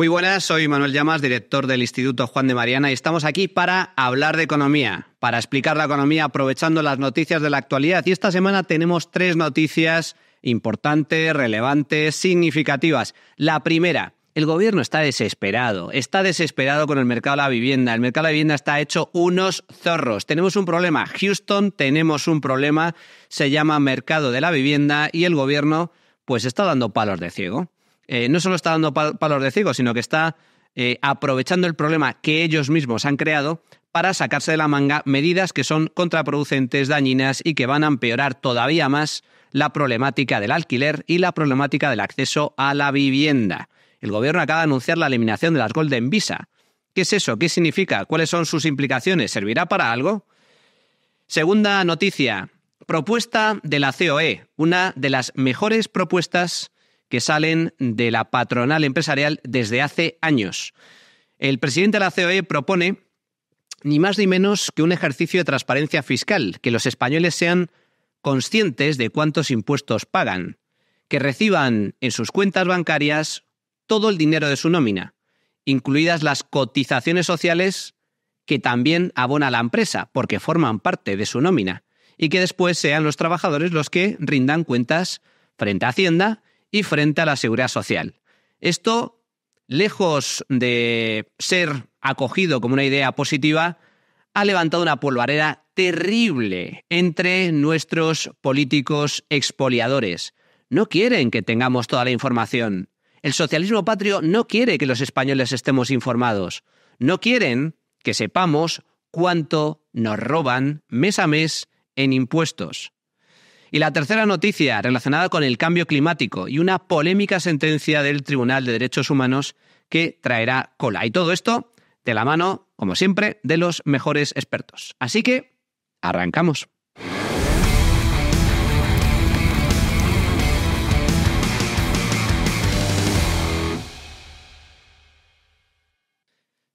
Muy buenas, soy Manuel Llamas, director del Instituto Juan de Mariana, y estamos aquí para hablar de economía, para explicar la economía aprovechando las noticias de la actualidad. Y esta semana tenemos tres noticias importantes, relevantes, significativas. La primera, el gobierno está desesperado, está desesperado con el mercado de la vivienda. El mercado de la vivienda está hecho unos zorros. Tenemos un problema. Houston, tenemos un problema. Se llama mercado de la vivienda y el gobierno pues está dando palos de ciego. Eh, no solo está dando palos de ciego, sino que está eh, aprovechando el problema que ellos mismos han creado para sacarse de la manga medidas que son contraproducentes, dañinas y que van a empeorar todavía más la problemática del alquiler y la problemática del acceso a la vivienda. El gobierno acaba de anunciar la eliminación de las Golden Visa. ¿Qué es eso? ¿Qué significa? ¿Cuáles son sus implicaciones? ¿Servirá para algo? Segunda noticia. Propuesta de la COE, una de las mejores propuestas que salen de la patronal empresarial desde hace años. El presidente de la COE propone ni más ni menos que un ejercicio de transparencia fiscal, que los españoles sean conscientes de cuántos impuestos pagan, que reciban en sus cuentas bancarias todo el dinero de su nómina, incluidas las cotizaciones sociales que también abona la empresa, porque forman parte de su nómina, y que después sean los trabajadores los que rindan cuentas frente a Hacienda y frente a la seguridad social. Esto, lejos de ser acogido como una idea positiva, ha levantado una polvareda terrible entre nuestros políticos expoliadores. No quieren que tengamos toda la información. El socialismo patrio no quiere que los españoles estemos informados. No quieren que sepamos cuánto nos roban mes a mes en impuestos. Y la tercera noticia relacionada con el cambio climático y una polémica sentencia del Tribunal de Derechos Humanos que traerá cola. Y todo esto de la mano, como siempre, de los mejores expertos. Así que, arrancamos.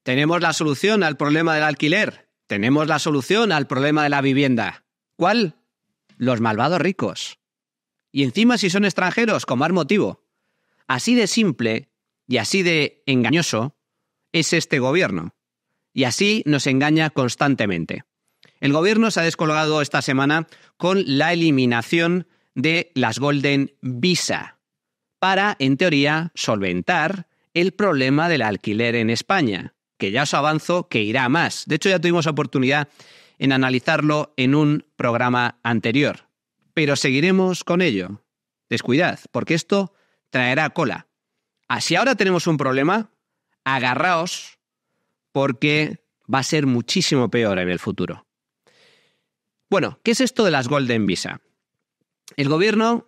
Tenemos la solución al problema del alquiler. Tenemos la solución al problema de la vivienda. ¿Cuál? los malvados ricos. Y encima si son extranjeros, con más motivo. Así de simple y así de engañoso es este gobierno. Y así nos engaña constantemente. El gobierno se ha descolgado esta semana con la eliminación de las Golden Visa para, en teoría, solventar el problema del alquiler en España, que ya os avanzo que irá más. De hecho, ya tuvimos oportunidad en analizarlo en un programa anterior. Pero seguiremos con ello. Descuidad, porque esto traerá cola. Así ah, ahora tenemos un problema, agarraos, porque va a ser muchísimo peor en el futuro. Bueno, ¿qué es esto de las Golden Visa? El gobierno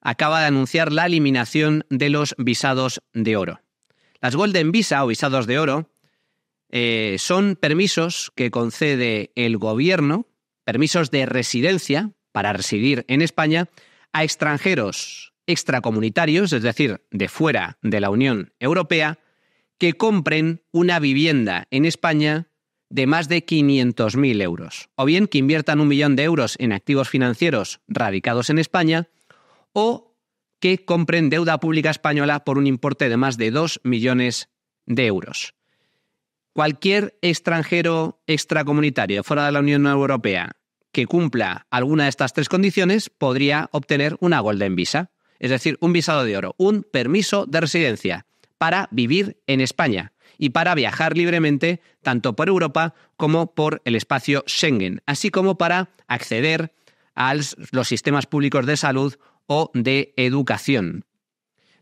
acaba de anunciar la eliminación de los visados de oro. Las Golden Visa o visados de oro eh, son permisos que concede el gobierno, permisos de residencia para residir en España a extranjeros extracomunitarios, es decir, de fuera de la Unión Europea, que compren una vivienda en España de más de 500.000 euros, o bien que inviertan un millón de euros en activos financieros radicados en España, o que compren deuda pública española por un importe de más de 2 millones de euros cualquier extranjero extracomunitario fuera de la Unión Europea que cumpla alguna de estas tres condiciones podría obtener una Golden Visa, es decir, un visado de oro, un permiso de residencia para vivir en España y para viajar libremente tanto por Europa como por el espacio Schengen, así como para acceder a los sistemas públicos de salud o de educación.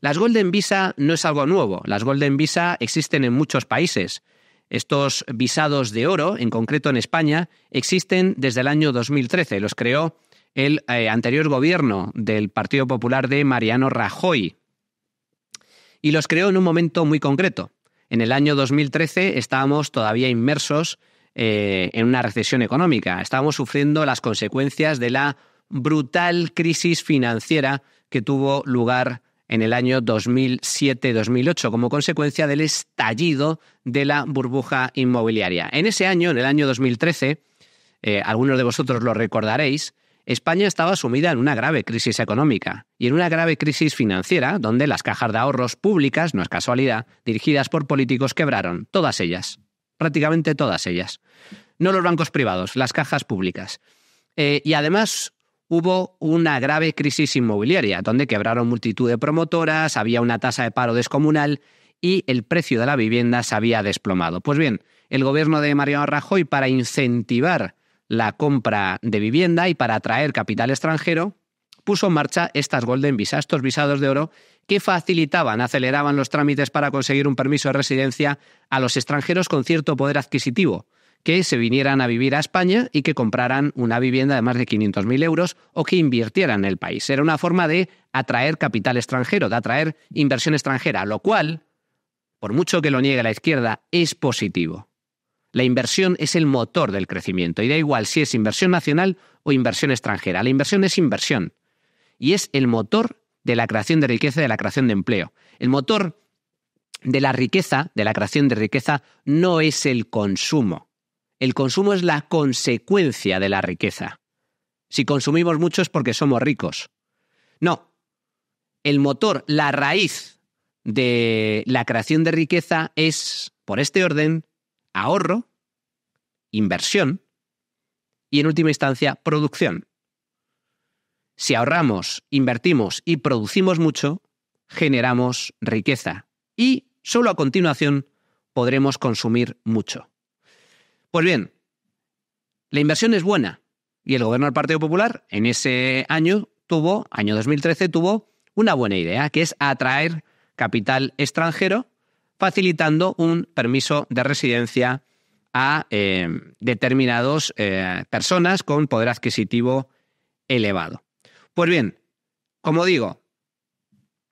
Las Golden Visa no es algo nuevo, las Golden Visa existen en muchos países. Estos visados de oro, en concreto en España, existen desde el año 2013. Los creó el eh, anterior gobierno del Partido Popular de Mariano Rajoy. Y los creó en un momento muy concreto. En el año 2013 estábamos todavía inmersos eh, en una recesión económica. Estábamos sufriendo las consecuencias de la brutal crisis financiera que tuvo lugar en el año 2007-2008 como consecuencia del estallido de la burbuja inmobiliaria. En ese año, en el año 2013, eh, algunos de vosotros lo recordaréis, España estaba sumida en una grave crisis económica y en una grave crisis financiera donde las cajas de ahorros públicas, no es casualidad, dirigidas por políticos quebraron, todas ellas, prácticamente todas ellas. No los bancos privados, las cajas públicas. Eh, y además hubo una grave crisis inmobiliaria, donde quebraron multitud de promotoras, había una tasa de paro descomunal y el precio de la vivienda se había desplomado. Pues bien, el gobierno de Mariano Rajoy, para incentivar la compra de vivienda y para atraer capital extranjero, puso en marcha estas Golden visas, estos visados de oro que facilitaban, aceleraban los trámites para conseguir un permiso de residencia a los extranjeros con cierto poder adquisitivo, que se vinieran a vivir a España y que compraran una vivienda de más de 500.000 euros o que invirtieran en el país. Era una forma de atraer capital extranjero, de atraer inversión extranjera, lo cual, por mucho que lo niegue la izquierda, es positivo. La inversión es el motor del crecimiento y da igual si es inversión nacional o inversión extranjera. La inversión es inversión y es el motor de la creación de riqueza y de la creación de empleo. El motor de la riqueza, de la creación de riqueza, no es el consumo el consumo es la consecuencia de la riqueza. Si consumimos mucho es porque somos ricos. No. El motor, la raíz de la creación de riqueza es, por este orden, ahorro, inversión y, en última instancia, producción. Si ahorramos, invertimos y producimos mucho, generamos riqueza. Y solo a continuación podremos consumir mucho. Pues bien, la inversión es buena y el gobierno del Partido Popular en ese año tuvo, año 2013, tuvo una buena idea, que es atraer capital extranjero facilitando un permiso de residencia a eh, determinados determinadas eh, personas con poder adquisitivo elevado. Pues bien, como digo,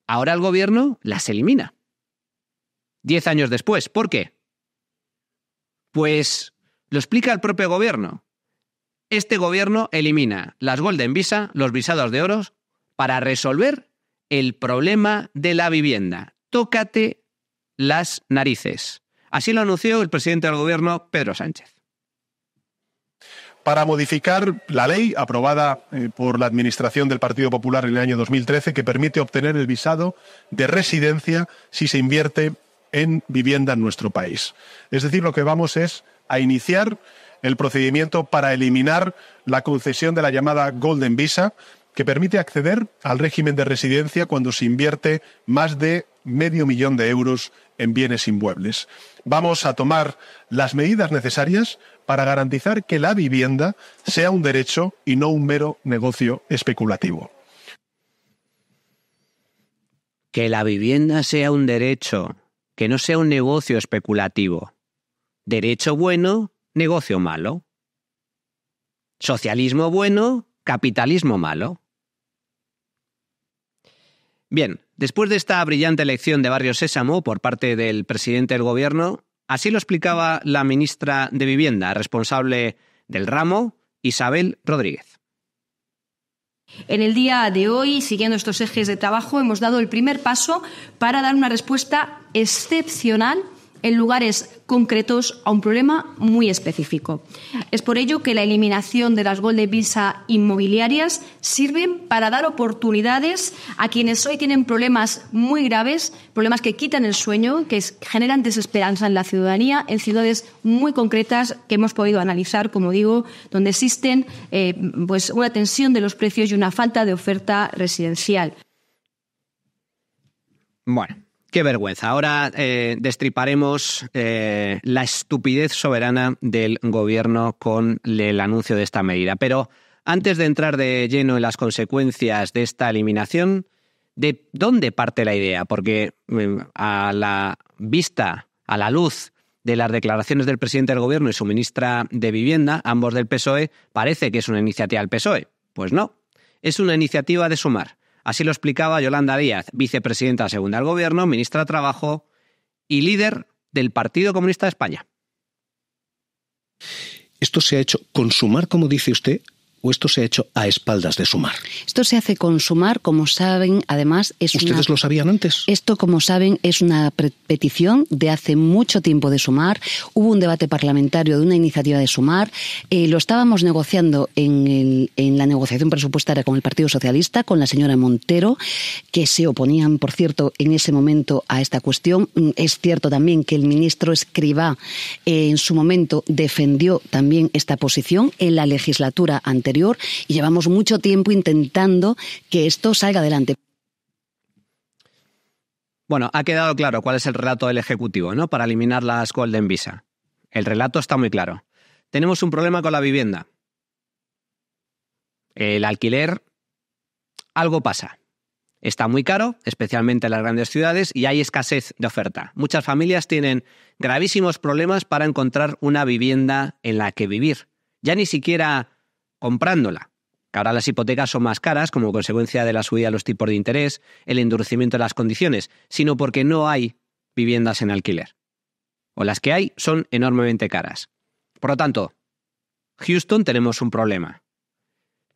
ahora el gobierno las elimina. Diez años después. ¿Por qué? Pues lo explica el propio gobierno. Este gobierno elimina las Golden Visa, los visados de oros, para resolver el problema de la vivienda. Tócate las narices. Así lo anunció el presidente del gobierno, Pedro Sánchez para modificar la ley aprobada eh, por la Administración del Partido Popular en el año 2013 que permite obtener el visado de residencia si se invierte en vivienda en nuestro país. Es decir, lo que vamos es a iniciar el procedimiento para eliminar la concesión de la llamada Golden Visa, que permite acceder al régimen de residencia cuando se invierte más de medio millón de euros en bienes inmuebles. Vamos a tomar las medidas necesarias para garantizar que la vivienda sea un derecho y no un mero negocio especulativo. Que la vivienda sea un derecho, que no sea un negocio especulativo. Derecho bueno, negocio malo. Socialismo bueno, capitalismo malo. Bien, después de esta brillante elección de Barrio Sésamo por parte del presidente del gobierno, así lo explicaba la ministra de Vivienda, responsable del ramo, Isabel Rodríguez. En el día de hoy, siguiendo estos ejes de trabajo, hemos dado el primer paso para dar una respuesta excepcional en lugares concretos a un problema muy específico. Es por ello que la eliminación de las de visa inmobiliarias sirve para dar oportunidades a quienes hoy tienen problemas muy graves, problemas que quitan el sueño, que generan desesperanza en la ciudadanía, en ciudades muy concretas que hemos podido analizar, como digo, donde existen eh, pues una tensión de los precios y una falta de oferta residencial. Bueno, Qué vergüenza. Ahora eh, destriparemos eh, la estupidez soberana del gobierno con el anuncio de esta medida. Pero antes de entrar de lleno en las consecuencias de esta eliminación, ¿de dónde parte la idea? Porque mm, a la vista, a la luz de las declaraciones del presidente del gobierno y su ministra de Vivienda, ambos del PSOE, parece que es una iniciativa del PSOE. Pues no, es una iniciativa de sumar Así lo explicaba Yolanda Díaz, vicepresidenta segunda del Gobierno, ministra de Trabajo y líder del Partido Comunista de España. Esto se ha hecho consumar, como dice usted, o esto se ha hecho a espaldas de Sumar? Esto se hace con Sumar, como saben, además es ¿Ustedes lo sabían antes? Esto, como saben, es una petición de hace mucho tiempo de Sumar. Hubo un debate parlamentario de una iniciativa de Sumar. Eh, lo estábamos negociando en, la negociación presupuestaria con el Partido Socialista, con la señora Montero, que se oponían, por cierto, en ese momento a esta cuestión. Mm, es cierto también que el ministro Escribá eh, en su momento defendió también esta posición en la legislatura anterior y llevamos mucho tiempo intentando que esto salga adelante. Bueno, ha quedado claro cuál es el relato del Ejecutivo, ¿no? Para eliminar la las Golden Visa. El relato está muy claro. Tenemos un problema con la vivienda. El alquiler, algo pasa. Está muy caro, especialmente en las grandes ciudades, y hay escasez de oferta. Muchas familias tienen gravísimos problemas para encontrar una vivienda en la que vivir. Ya ni siquiera comprándola. Ahora las hipotecas son más caras como consecuencia de la subida de los tipos de interés, el endurecimiento de las condiciones, sino porque no hay viviendas en alquiler. O las que hay son enormemente caras. Por lo tanto, Houston tenemos un problema.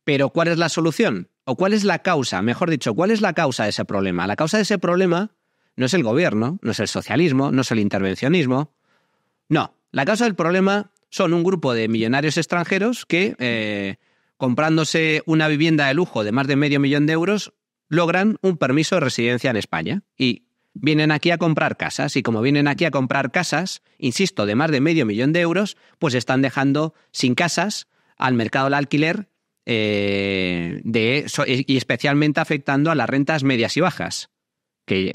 Pero ¿cuál es la solución? ¿O cuál es la causa? Mejor dicho, ¿cuál es la causa de ese problema? La causa de ese problema no es el gobierno, no es el socialismo, no es el intervencionismo. No, la causa del problema son un grupo de millonarios extranjeros que, eh, comprándose una vivienda de lujo de más de medio millón de euros, logran un permiso de residencia en España y vienen aquí a comprar casas y como vienen aquí a comprar casas, insisto, de más de medio millón de euros, pues están dejando sin casas al mercado del alquiler eh, y especialmente afectando a las rentas medias y bajas, que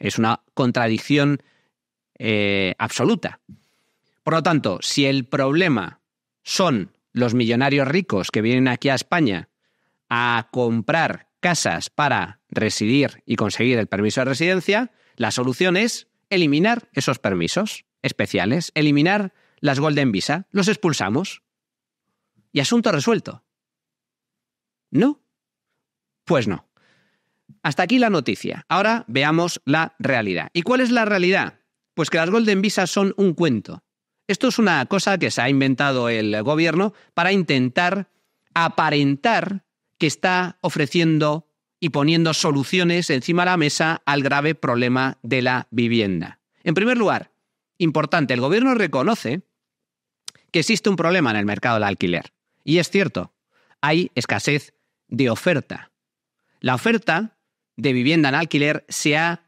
es una contradicción eh, absoluta. Por lo tanto, si el problema son los millonarios ricos que vienen aquí a España a comprar casas para residir y conseguir el permiso de residencia, la solución es eliminar esos permisos especiales, eliminar las Golden Visa, los expulsamos. Y asunto resuelto. ¿No? Pues no. Hasta aquí la noticia. Ahora veamos la realidad. ¿Y cuál es la realidad? Pues que las Golden Visas son un cuento. Esto es una cosa que se ha inventado el gobierno para intentar aparentar que está ofreciendo y poniendo soluciones encima de la mesa al grave problema de la vivienda. En primer lugar, importante, el gobierno reconoce que existe un problema en el mercado del alquiler. Y es cierto, hay escasez de oferta. La oferta de vivienda en alquiler se ha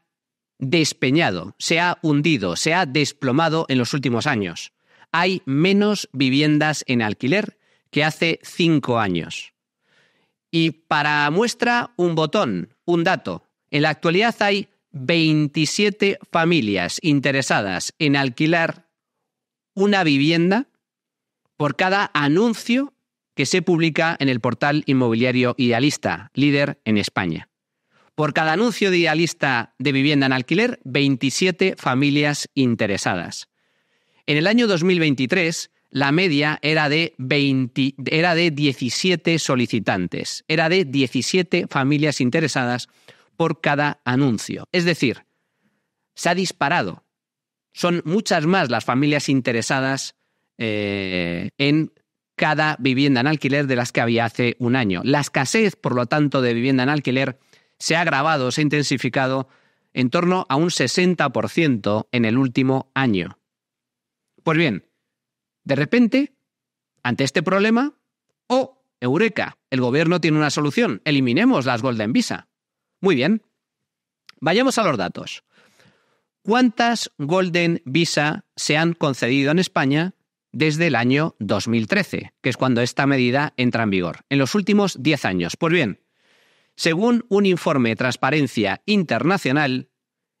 despeñado, se ha hundido, se ha desplomado en los últimos años. Hay menos viviendas en alquiler que hace cinco años. Y para muestra, un botón, un dato. En la actualidad hay 27 familias interesadas en alquilar una vivienda por cada anuncio que se publica en el portal inmobiliario Idealista, líder en España. Por cada anuncio de lista de vivienda en alquiler, 27 familias interesadas. En el año 2023, la media era de, 17 solicitantes, era de 17 familias interesadas por cada anuncio. Es decir, se ha disparado. Son muchas más las familias interesadas eh, en cada vivienda en alquiler de las que había hace un año. La escasez, por lo tanto, de vivienda en alquiler se ha agravado, se ha intensificado en torno a un 60% en el último año. Pues bien, de repente, ante este problema, ¡oh, eureka! El gobierno tiene una solución, eliminemos las Golden Visa. Muy bien, vayamos a los datos. ¿Cuántas Golden Visa se han concedido en España desde el año 2013, que es cuando esta medida entra en vigor, en los últimos 10 años? Pues bien, según un informe de Transparencia Internacional,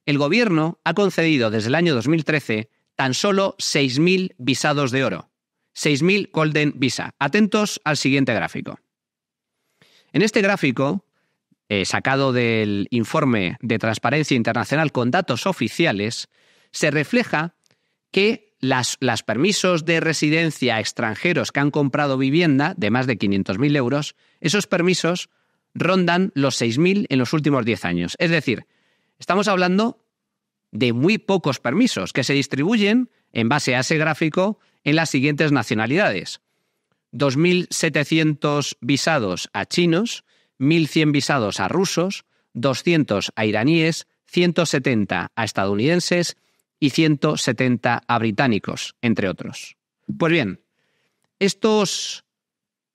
el gobierno ha concedido desde el año 2013 tan solo 6.000 visados de oro, 6.000 Golden Visa. Atentos al siguiente gráfico. En este gráfico, eh, sacado del informe de Transparencia Internacional con datos oficiales, se refleja que los permisos de residencia a extranjeros que han comprado vivienda de más de 500.000 euros, esos permisos rondan los 6.000 en los últimos 10 años. Es decir, estamos hablando de muy pocos permisos que se distribuyen en base a ese gráfico en las siguientes nacionalidades. 2.700 visados a chinos, 1.100 visados a rusos, 200 a iraníes, 170 a estadounidenses y 170 a británicos, entre otros. Pues bien, estos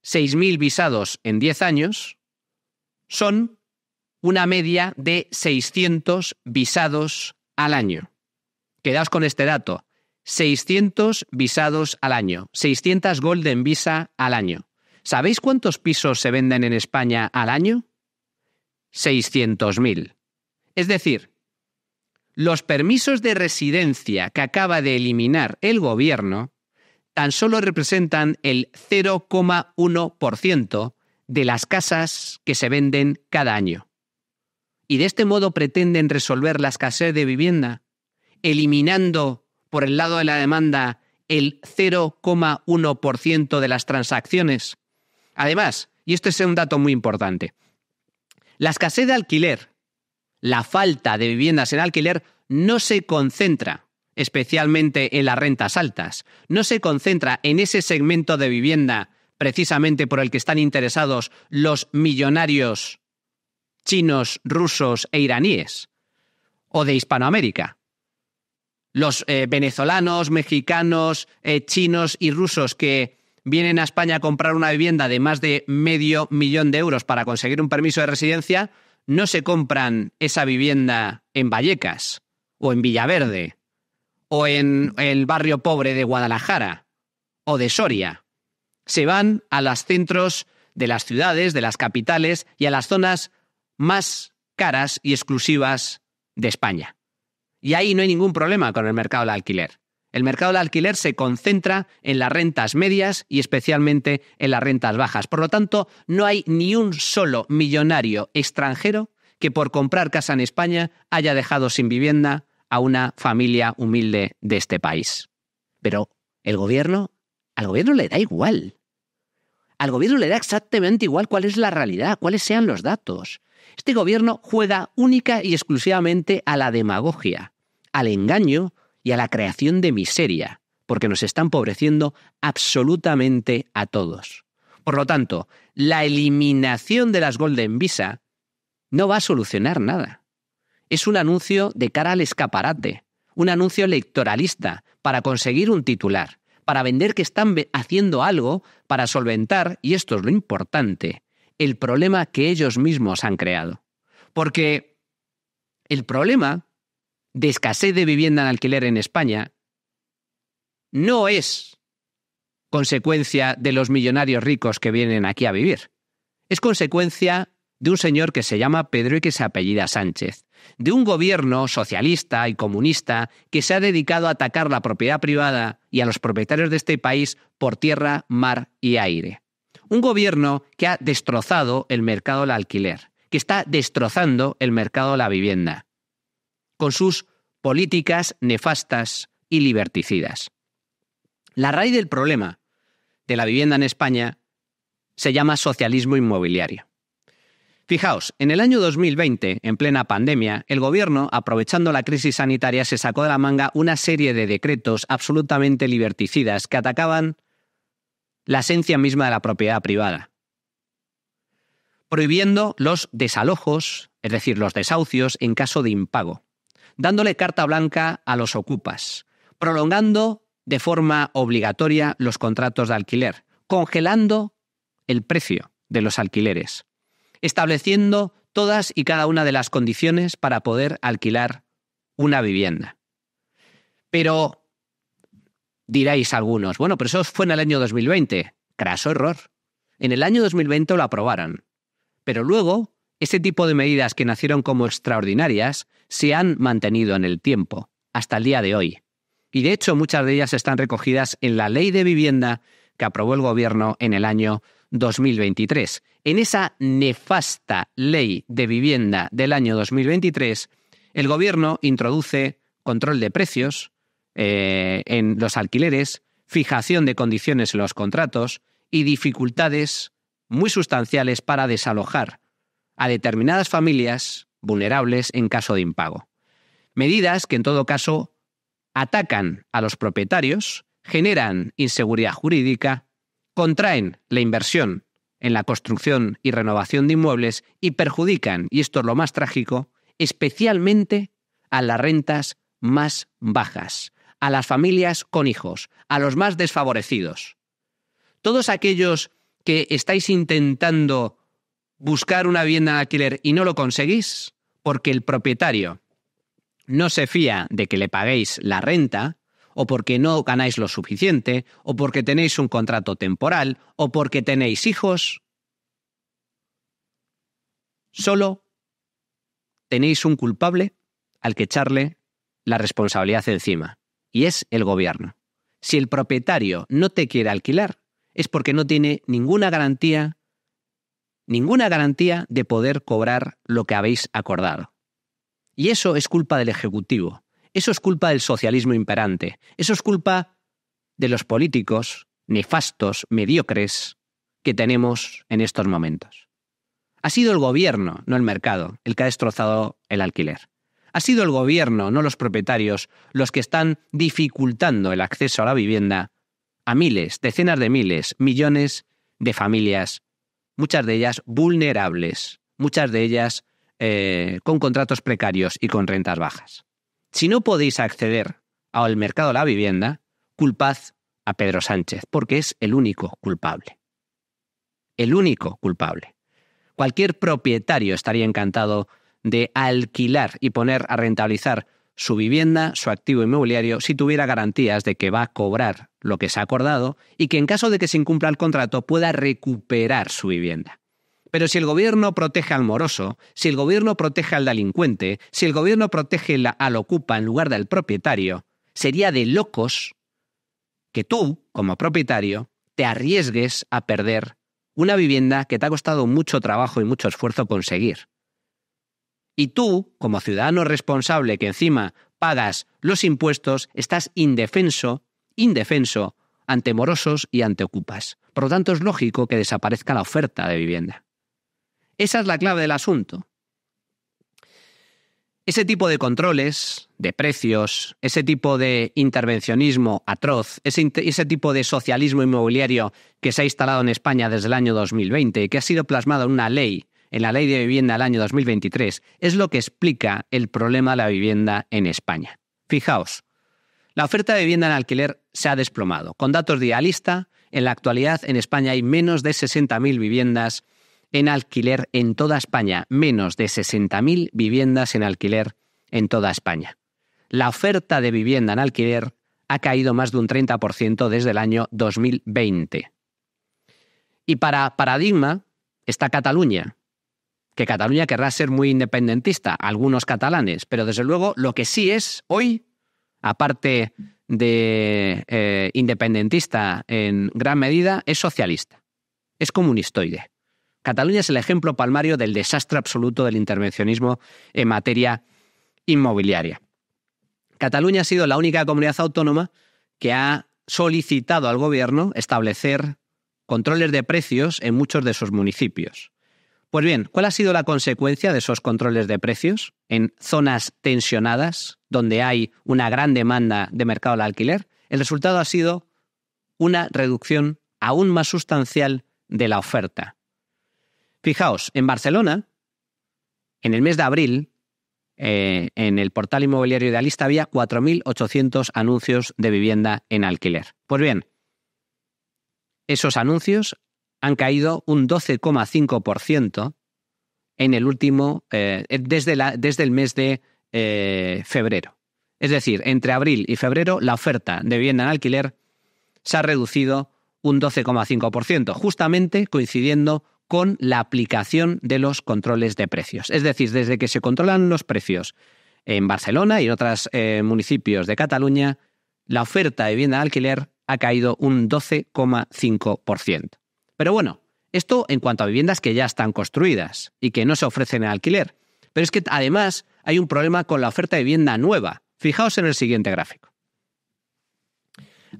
6.000 visados en 10 años son una media de 600 visados al año. Quedaos con este dato. 600 visados al año, 600 Golden Visa al año. ¿Sabéis cuántos pisos se venden en España al año? 600.000. Es decir, los permisos de residencia que acaba de eliminar el gobierno tan solo representan el 0,1% de las casas que se venden cada año. Y de este modo pretenden resolver la escasez de vivienda, eliminando por el lado de la demanda el 0,1% de las transacciones. Además, y este es un dato muy importante, la escasez de alquiler, la falta de viviendas en alquiler, no se concentra especialmente en las rentas altas, no se concentra en ese segmento de vivienda precisamente por el que están interesados los millonarios chinos, rusos e iraníes, o de Hispanoamérica. Los eh, venezolanos, mexicanos, eh, chinos y rusos que vienen a España a comprar una vivienda de más de medio millón de euros para conseguir un permiso de residencia, no se compran esa vivienda en Vallecas, o en Villaverde, o en el barrio pobre de Guadalajara, o de Soria se van a los centros de las ciudades, de las capitales y a las zonas más caras y exclusivas de España. Y ahí no hay ningún problema con el mercado del alquiler. El mercado de alquiler se concentra en las rentas medias y especialmente en las rentas bajas. Por lo tanto, no hay ni un solo millonario extranjero que por comprar casa en España haya dejado sin vivienda a una familia humilde de este país. Pero el gobierno al gobierno le da igual. Al gobierno le da exactamente igual cuál es la realidad, cuáles sean los datos. Este gobierno juega única y exclusivamente a la demagogia, al engaño y a la creación de miseria, porque nos está empobreciendo absolutamente a todos. Por lo tanto, la eliminación de las Golden Visa no va a solucionar nada. Es un anuncio de cara al escaparate, un anuncio electoralista para conseguir un titular para vender que están haciendo algo para solventar, y esto es lo importante, el problema que ellos mismos han creado. Porque el problema de escasez de vivienda en alquiler en España no es consecuencia de los millonarios ricos que vienen aquí a vivir. Es consecuencia de un señor que se llama Pedro y que se apellida Sánchez, de un gobierno socialista y comunista que se ha dedicado a atacar la propiedad privada y a los propietarios de este país por tierra, mar y aire. Un gobierno que ha destrozado el mercado del alquiler, que está destrozando el mercado de la vivienda, con sus políticas nefastas y liberticidas. La raíz del problema de la vivienda en España se llama socialismo inmobiliario. Fijaos, en el año 2020, en plena pandemia, el gobierno, aprovechando la crisis sanitaria, se sacó de la manga una serie de decretos absolutamente liberticidas que atacaban la esencia misma de la propiedad privada, prohibiendo los desalojos, es decir, los desahucios en caso de impago, dándole carta blanca a los ocupas, prolongando de forma obligatoria los contratos de alquiler, congelando el precio de los alquileres, estableciendo todas y cada una de las condiciones para poder alquilar una vivienda. Pero diréis algunos, bueno, pero eso fue en el año 2020. Craso error. En el año 2020 lo aprobaron. Pero luego, ese tipo de medidas que nacieron como extraordinarias se han mantenido en el tiempo, hasta el día de hoy. Y de hecho, muchas de ellas están recogidas en la ley de vivienda que aprobó el gobierno en el año 2023 en esa nefasta ley de vivienda del año 2023, el gobierno introduce control de precios eh, en los alquileres, fijación de condiciones en los contratos y dificultades muy sustanciales para desalojar a determinadas familias vulnerables en caso de impago. Medidas que en todo caso atacan a los propietarios, generan inseguridad jurídica, contraen la inversión en la construcción y renovación de inmuebles y perjudican, y esto es lo más trágico, especialmente a las rentas más bajas, a las familias con hijos, a los más desfavorecidos. Todos aquellos que estáis intentando buscar una vivienda en alquiler y no lo conseguís porque el propietario no se fía de que le paguéis la renta, o porque no ganáis lo suficiente, o porque tenéis un contrato temporal, o porque tenéis hijos. Solo tenéis un culpable al que echarle la responsabilidad encima, y es el gobierno. Si el propietario no te quiere alquilar, es porque no tiene ninguna garantía, ninguna garantía de poder cobrar lo que habéis acordado. Y eso es culpa del Ejecutivo, eso es culpa del socialismo imperante. Eso es culpa de los políticos nefastos, mediocres, que tenemos en estos momentos. Ha sido el gobierno, no el mercado, el que ha destrozado el alquiler. Ha sido el gobierno, no los propietarios, los que están dificultando el acceso a la vivienda a miles, decenas de miles, millones de familias, muchas de ellas vulnerables, muchas de ellas eh, con contratos precarios y con rentas bajas. Si no podéis acceder al mercado de la vivienda, culpad a Pedro Sánchez, porque es el único culpable. El único culpable. Cualquier propietario estaría encantado de alquilar y poner a rentabilizar su vivienda, su activo inmobiliario, si tuviera garantías de que va a cobrar lo que se ha acordado y que en caso de que se incumpla el contrato pueda recuperar su vivienda. Pero si el gobierno protege al moroso, si el gobierno protege al delincuente, si el gobierno protege al ocupa en lugar del propietario, sería de locos que tú, como propietario, te arriesgues a perder una vivienda que te ha costado mucho trabajo y mucho esfuerzo conseguir. Y tú, como ciudadano responsable que encima pagas los impuestos, estás indefenso, indefenso ante morosos y ante ocupas. Por lo tanto, es lógico que desaparezca la oferta de vivienda. Esa es la clave del asunto. Ese tipo de controles, de precios, ese tipo de intervencionismo atroz, ese, tipo de socialismo inmobiliario que se ha instalado en España desde el año 2020 y que ha sido plasmado en una ley, en la ley de vivienda del año 2023, es lo que explica el problema de la vivienda en España. Fijaos, la oferta de vivienda en alquiler se ha desplomado. Con datos de en la actualidad en España hay menos de 60.000 viviendas en alquiler en toda España, menos de 60.000 viviendas en alquiler en toda España. La oferta de vivienda en alquiler ha caído más de un 30% desde el año 2020. Y para paradigma está Cataluña, que Cataluña querrá ser muy independentista, algunos catalanes, pero desde luego lo que sí es hoy, aparte de eh, independentista en gran medida, es socialista, es comunistoide. Cataluña es el ejemplo palmario del desastre absoluto del intervencionismo en materia inmobiliaria. Cataluña ha sido la única comunidad autónoma que ha solicitado al gobierno establecer controles de precios en muchos de sus municipios. Pues bien, ¿cuál ha sido la consecuencia de esos controles de precios en zonas tensionadas, donde hay una gran demanda de mercado al alquiler? El resultado ha sido una reducción aún más sustancial de la oferta. Fijaos, en Barcelona, en el mes de abril, eh, en el portal inmobiliario idealista había 4.800 anuncios de vivienda en alquiler. Pues bien, esos anuncios han caído un 12,5% en el último, eh, desde, el mes de eh, febrero. Es decir, entre abril y febrero la oferta de vivienda en alquiler se ha reducido un 12,5%, justamente coincidiendo con con la aplicación de los controles de precios. Es decir, desde que se controlan los precios en Barcelona y en otros eh, municipios de Cataluña, la oferta de vivienda de alquiler ha caído un 12,5%. Pero bueno, esto en cuanto a viviendas que ya están construidas y que no se ofrecen en alquiler. Pero es que además hay un problema con la oferta de vivienda nueva. Fijaos en el siguiente gráfico.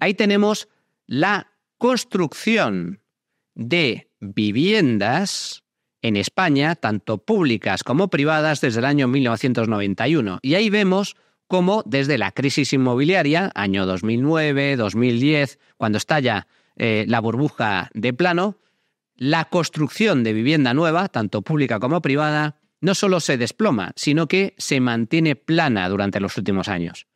Ahí tenemos la construcción de viviendas en España, tanto públicas como privadas, desde el año 1991. Y ahí vemos cómo desde la crisis inmobiliaria, año 2009, 2010, cuando estalla eh, la burbuja de plano, la construcción de vivienda nueva, tanto pública como privada, no solo se desploma, sino que se mantiene plana durante los últimos años.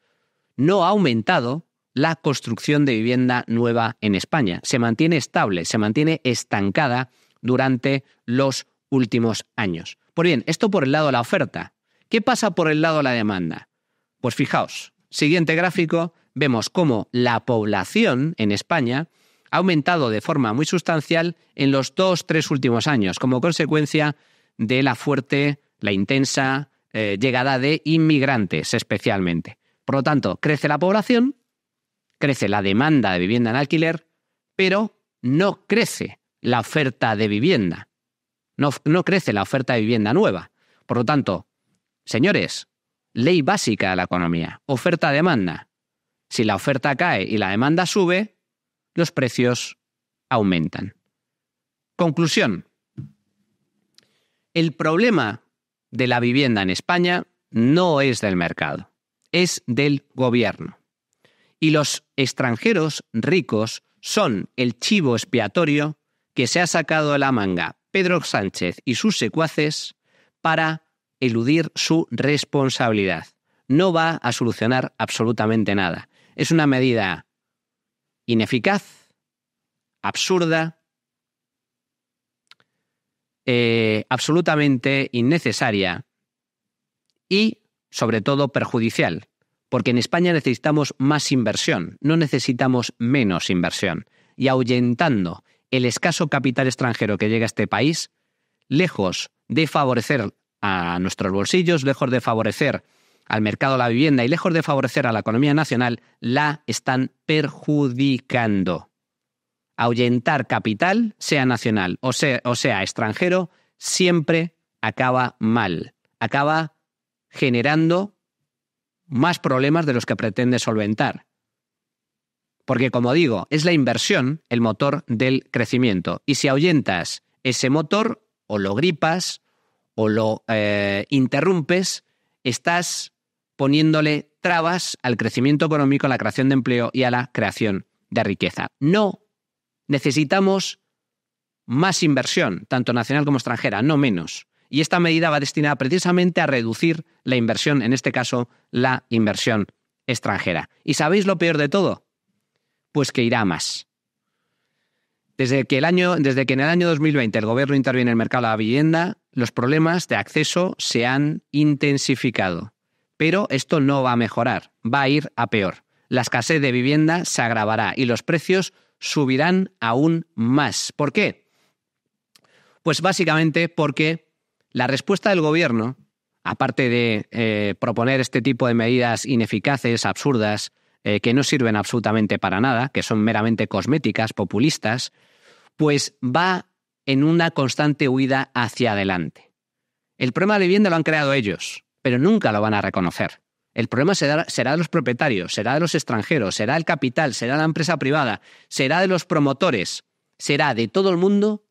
No ha aumentado la construcción de vivienda nueva en España. Se mantiene estable, se mantiene estancada durante los últimos años. Por pues bien, esto por el lado de la oferta. ¿Qué pasa por el lado de la demanda? Pues fijaos, siguiente gráfico, vemos cómo la población en España ha aumentado de forma muy sustancial en los dos, tres últimos años, como consecuencia de la fuerte, la intensa eh, llegada de inmigrantes especialmente. Por lo tanto, crece la población, crece la demanda de vivienda en alquiler, pero no crece la oferta de vivienda. No, no, crece la oferta de vivienda nueva. Por lo tanto, señores, ley básica de la economía, oferta-demanda. Si la oferta cae y la demanda sube, los precios aumentan. Conclusión. El problema de la vivienda en España no es del mercado, es del gobierno. Y los extranjeros ricos son el chivo expiatorio que se ha sacado de la manga Pedro Sánchez y sus secuaces para eludir su responsabilidad. No va a solucionar absolutamente nada. Es una medida ineficaz, absurda, eh, absolutamente innecesaria y, sobre todo, perjudicial porque en España necesitamos más inversión, no necesitamos menos inversión. Y ahuyentando el escaso capital extranjero que llega a este país, lejos de favorecer a nuestros bolsillos, lejos de favorecer al mercado de la vivienda y lejos de favorecer a la economía nacional, la están perjudicando. Ahuyentar capital, sea nacional o sea, o sea extranjero, siempre acaba mal. Acaba generando más problemas de los que pretende solventar. Porque, como digo, es la inversión el motor del crecimiento. Y si ahuyentas ese motor, o lo gripas, o lo eh, interrumpes, estás poniéndole trabas al crecimiento económico, a la creación de empleo y a la creación de riqueza. No necesitamos más inversión, tanto nacional como extranjera, no menos y esta medida va destinada precisamente a reducir la inversión, en este caso la inversión extranjera. ¿Y sabéis lo peor de todo? Pues que irá más. Desde que, el año, desde que en el año 2020 el gobierno interviene en el mercado de la vivienda, los problemas de acceso se han intensificado. Pero esto no va a mejorar, va a ir a peor. La escasez de vivienda se agravará y los precios subirán aún más. ¿Por qué? Pues básicamente porque la respuesta del gobierno, aparte de eh, proponer este tipo de medidas ineficaces, absurdas, eh, que no sirven absolutamente para nada, que son meramente cosméticas, populistas, pues va en una constante huida hacia adelante. El problema de vivienda lo han creado ellos, pero nunca lo van a reconocer. El problema será, será, de los propietarios, será de los extranjeros, será el capital, será la empresa privada, será de los promotores, será de todo el mundo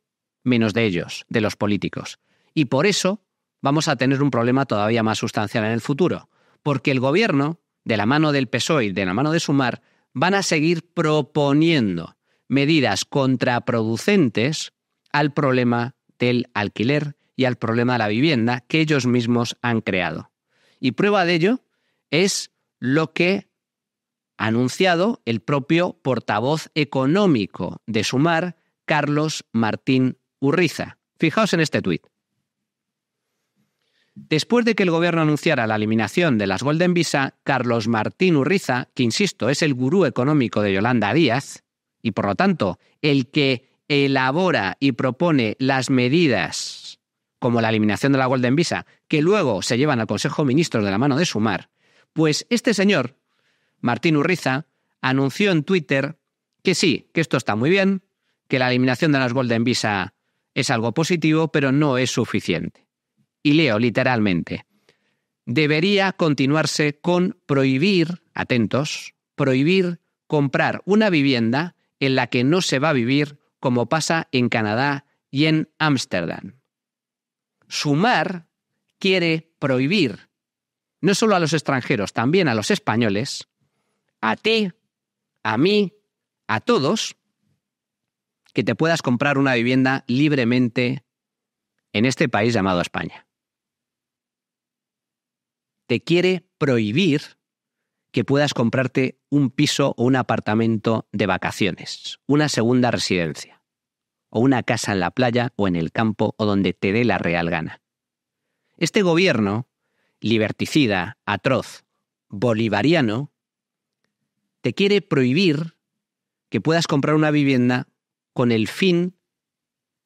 menos de ellos, de los políticos. Y por eso vamos a tener un problema todavía más sustancial en el futuro, porque el gobierno, de la mano del PSOE y de la mano de Sumar, van a seguir proponiendo medidas contraproducentes al problema del alquiler y al problema de la vivienda que ellos mismos han creado. Y prueba de ello es lo que ha anunciado el propio portavoz económico de Sumar, Carlos Martín Urriza. Fijaos en este tuit. Después de que el gobierno anunciara la eliminación de las Golden Visa, Carlos Martín Urriza, que insisto es el gurú económico de Yolanda Díaz, y por lo tanto el que elabora y propone las medidas como la eliminación de la Golden Visa, que luego se llevan al Consejo de Ministros de la mano de Sumar, pues este señor, Martín Urriza, anunció en Twitter que sí, que esto está muy bien, que la eliminación de las Golden Visa es algo positivo, pero no es suficiente y leo literalmente, debería continuarse con prohibir, atentos, prohibir comprar una vivienda en la que no se va a vivir como pasa en Canadá y en Ámsterdam. Sumar quiere prohibir, no solo a los extranjeros, también a los españoles, a ti, a mí, a todos, que te puedas comprar una vivienda libremente en este país llamado España te quiere prohibir que puedas comprarte un piso o un apartamento de vacaciones, una segunda residencia, o una casa en la playa o en el campo o donde te dé la real gana. Este gobierno, liberticida, atroz, bolivariano, te quiere prohibir que puedas comprar una vivienda con el fin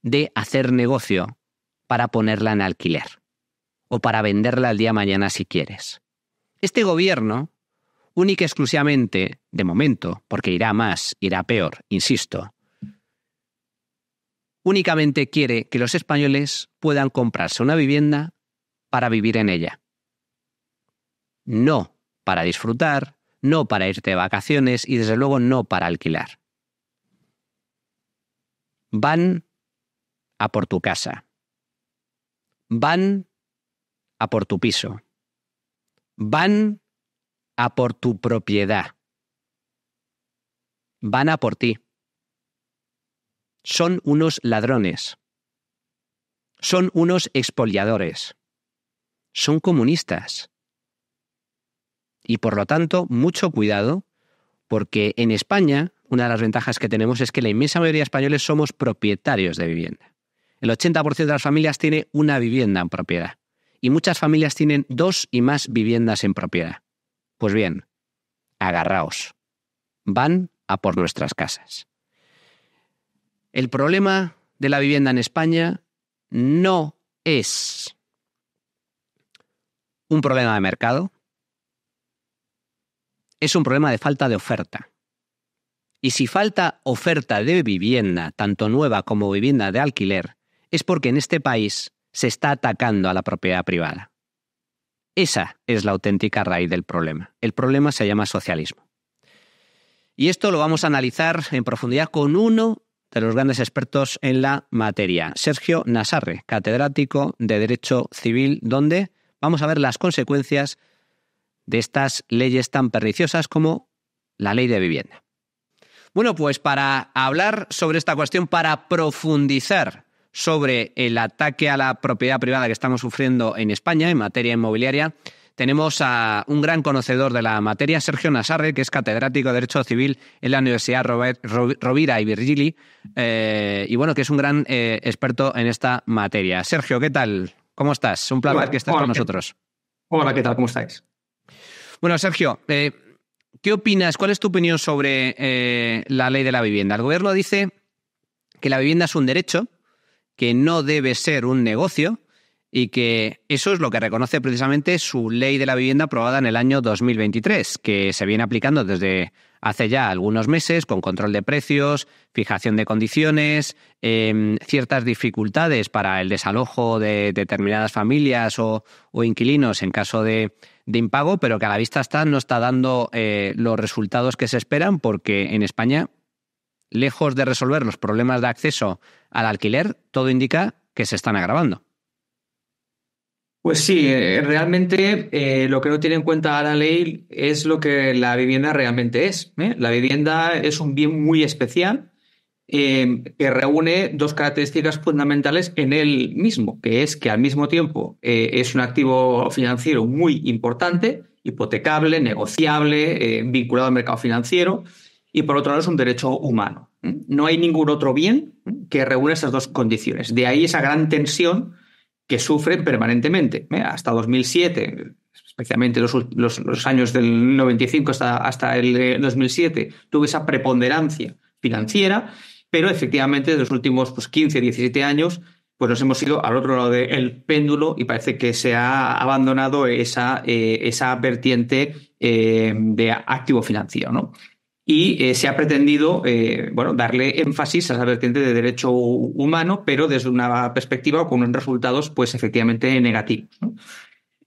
de hacer negocio para ponerla en alquiler o para venderla al día mañana si quieres. Este gobierno, única y exclusivamente, de momento, porque irá más, irá peor, insisto, únicamente quiere que los españoles puedan comprarse una vivienda para vivir en ella. No para disfrutar, no para irte de vacaciones y desde luego no para alquilar. Van a por tu casa. Van por tu piso. Van a por tu propiedad. Van a por ti. Son unos ladrones. Son unos expoliadores. Son comunistas. Y por lo tanto, mucho cuidado, porque en España una de las ventajas que tenemos es que la inmensa mayoría de españoles somos propietarios de vivienda. El 80% de las familias tiene una vivienda en propiedad y muchas familias tienen dos y más viviendas en propiedad. Pues bien, agarraos. Van a por nuestras casas. El problema de la vivienda en España no es un problema de mercado, es un problema de falta de oferta. Y si falta oferta de vivienda, tanto nueva como vivienda de alquiler, es porque en este país se está atacando a la propiedad privada. Esa es la auténtica raíz del problema. El problema se llama socialismo. Y esto lo vamos a analizar en profundidad con uno de los grandes expertos en la materia, Sergio Nazarre, catedrático de Derecho Civil, donde vamos a ver las consecuencias de estas leyes tan perniciosas como la ley de vivienda. Bueno, pues para hablar sobre esta cuestión, para profundizar sobre el ataque a la propiedad privada que estamos sufriendo en España en materia inmobiliaria, tenemos a un gran conocedor de la materia, Sergio Nasarre, que es catedrático de Derecho Civil en la Universidad Rovira y Virgili, eh, y bueno, que es un gran eh, experto en esta materia. Sergio, ¿qué tal? ¿Cómo estás? Un placer que estés con nosotros. Hola, ¿qué tal? ¿Cómo estáis? Bueno, Sergio, eh, ¿qué opinas? ¿Cuál es tu opinión sobre la ley de la vivienda? El gobierno dice que la vivienda es un derecho que no debe ser un negocio y que eso es lo que reconoce precisamente su ley de la vivienda aprobada en el año 2023, que se viene aplicando desde hace ya algunos meses con control de precios, fijación de condiciones, em, ciertas dificultades para el desalojo de determinadas familias o, inquilinos en caso de, impago, pero que a la vista está no está dando eh, los resultados que se esperan porque en España lejos de resolver los problemas de acceso al alquiler, todo indica que se están agravando. Pues sí, eh, realmente eh, lo que no tiene en cuenta la ley es lo que la vivienda realmente es. ¿eh? La vivienda es un bien muy especial que reúne dos características fundamentales en él mismo, que es que al mismo tiempo es un activo financiero muy importante, hipotecable, negociable, vinculado al mercado financiero, y por otro lado es un derecho humano. No hay ningún otro bien que reúna esas dos condiciones. De ahí esa gran tensión que sufren permanentemente. Hasta 2007, especialmente los, años del 95 hasta, hasta el 2007, eh, tuve esa preponderancia financiera, pero efectivamente en los últimos 15, pues, 17 años pues nos hemos ido al otro lado del péndulo y parece que se ha abandonado esa, eh, esa vertiente eh, de activo financiero. ¿no? y eh, se ha pretendido eh, bueno, darle énfasis a esa vertiente de derecho humano, pero desde una perspectiva o con unos resultados pues efectivamente negativos.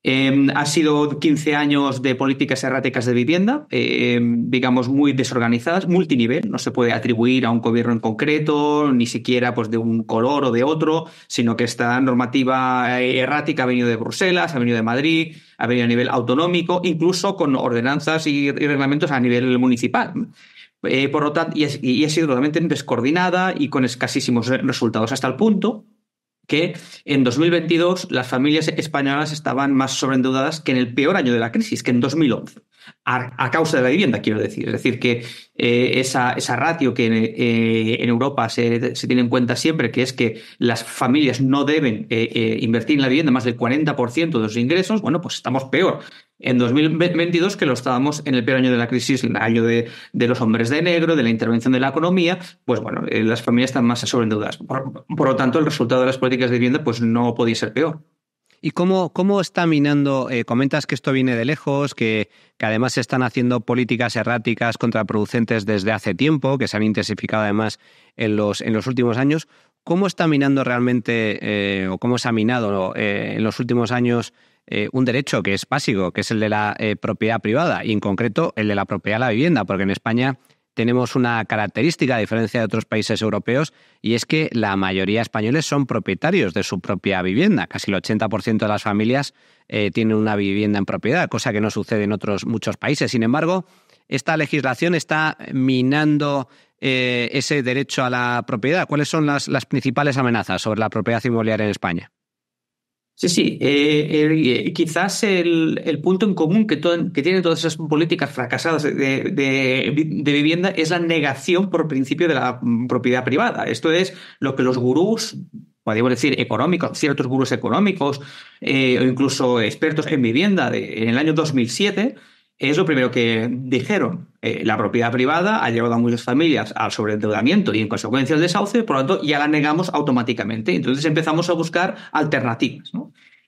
Em, ha sido 15 años de políticas erráticas de vivienda, em, digamos, muy desorganizadas, multinivel. No se puede atribuir a un gobierno en concreto, ni siquiera pues, de un color o de otro, sino que esta normativa eh, errática ha venido de Bruselas, ha venido de Madrid, ha venido a nivel autonómico, incluso con ordenanzas y, reglamentos a nivel municipal. Eh, por lo tanto, y ha sido totalmente descoordinada y con escasísimos resultados, hasta el punto que en 2022 las familias españolas estaban más sobreendeudadas que en el peor año de la crisis, que en 2011, a, causa de la vivienda, quiero decir. Es decir, que eh, esa, ratio que eh, en, Europa se, tiene en cuenta siempre, que es que las familias no deben eh, invertir en la vivienda más del 40% de los ingresos, bueno, pues estamos peor en 2022, que lo estábamos en el peor año de la crisis, el año de, los hombres de negro, de la intervención de la economía, pues bueno, eh, las familias están más sobreendeudadas. Por, por lo tanto, el resultado de las políticas de vivienda pues no podía ser peor. ¿Y cómo, cómo está minando? Eh, comentas que esto viene de lejos, que, que, además se están haciendo políticas erráticas contraproducentes desde hace tiempo, que se han intensificado además en los, en los últimos años. ¿Cómo está minando realmente, eh, o cómo se ha minado en los últimos años eh, un derecho que es básico, que es el de la eh, propiedad privada y en concreto el de la propiedad de la vivienda, porque en España tenemos una característica a diferencia de otros países europeos y es que la mayoría de españoles son propietarios de su propia vivienda. Casi el 80% de las familias eh, tienen una vivienda en propiedad, cosa que no sucede en otros muchos países. Sin embargo, esta legislación está minando ese derecho a la propiedad. ¿Cuáles son las, las principales amenazas sobre la propiedad inmobiliaria en España? Sí, sí. Eh, eh, quizás el, punto en común que, tienen todas esas políticas fracasadas de, de, vivienda es la negación por principio de la mm, propiedad privada. Esto es lo que los gurús, podríamos decir, económicos, ciertos gurús económicos eh, o incluso expertos en vivienda en el año 2007 es lo primero que dijeron. Eh, la propiedad privada ha llevado a muchas familias al sobreendeudamiento y en consecuencia al desahucio, por lo tanto ya la negamos automáticamente. Entonces empezamos a buscar alternativas.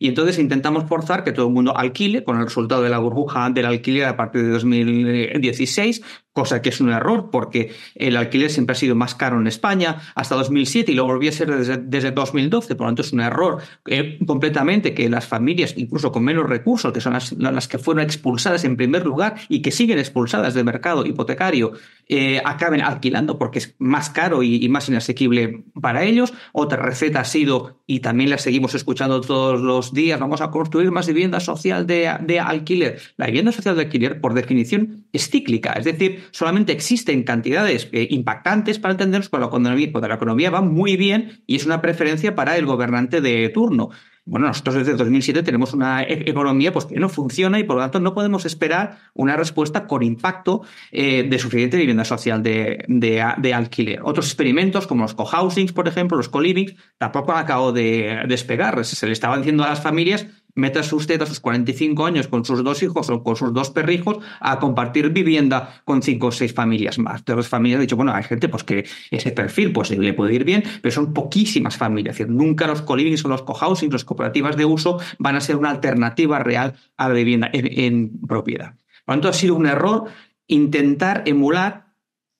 Y entonces intentamos forzar que todo el mundo alquile, con el resultado de la burbuja del alquiler a partir de 2016, cosa que es un error porque el alquiler siempre ha sido más caro en España hasta 2007 y lo volvió a ser desde, 2012, por lo tanto es un error eh, completamente que las familias, incluso con menos recursos, que son las, que fueron expulsadas en primer lugar y que siguen expulsadas del mercado hipotecario, eh, acaben alquilando porque es más caro y, más inasequible para ellos. Otra receta ha sido, y también la seguimos escuchando todos los días, vamos a construir más vivienda social de alquiler. La vivienda social de alquiler, por definición, es cíclica, es decir, solamente existen cantidades eh, impactantes para entendernos cuando la, economía, la economía va muy bien y es una preferencia para el gobernante de turno bueno, nosotros desde 2007 tenemos una e, economía pues, que no funciona y por lo tanto no podemos esperar una respuesta con impacto eh, de suficiente vivienda social de, alquiler. Otros experimentos como los cohousings, por ejemplo, los co-livings, tampoco han acabado de despegar. Se le estaba diciendo a las familias Metase usted a sus 45 años con sus dos hijos o con sus dos perrijos a compartir vivienda con cinco o seis familias más. De las familias han dicho, bueno, hay gente pues que ese perfil pues le puede ir bien, pero son poquísimas familias. nunca los colivings o los cohousing, las cooperativas de uso van a ser una alternativa real a la vivienda en, en propiedad. Por lo tanto, ha sido un error intentar emular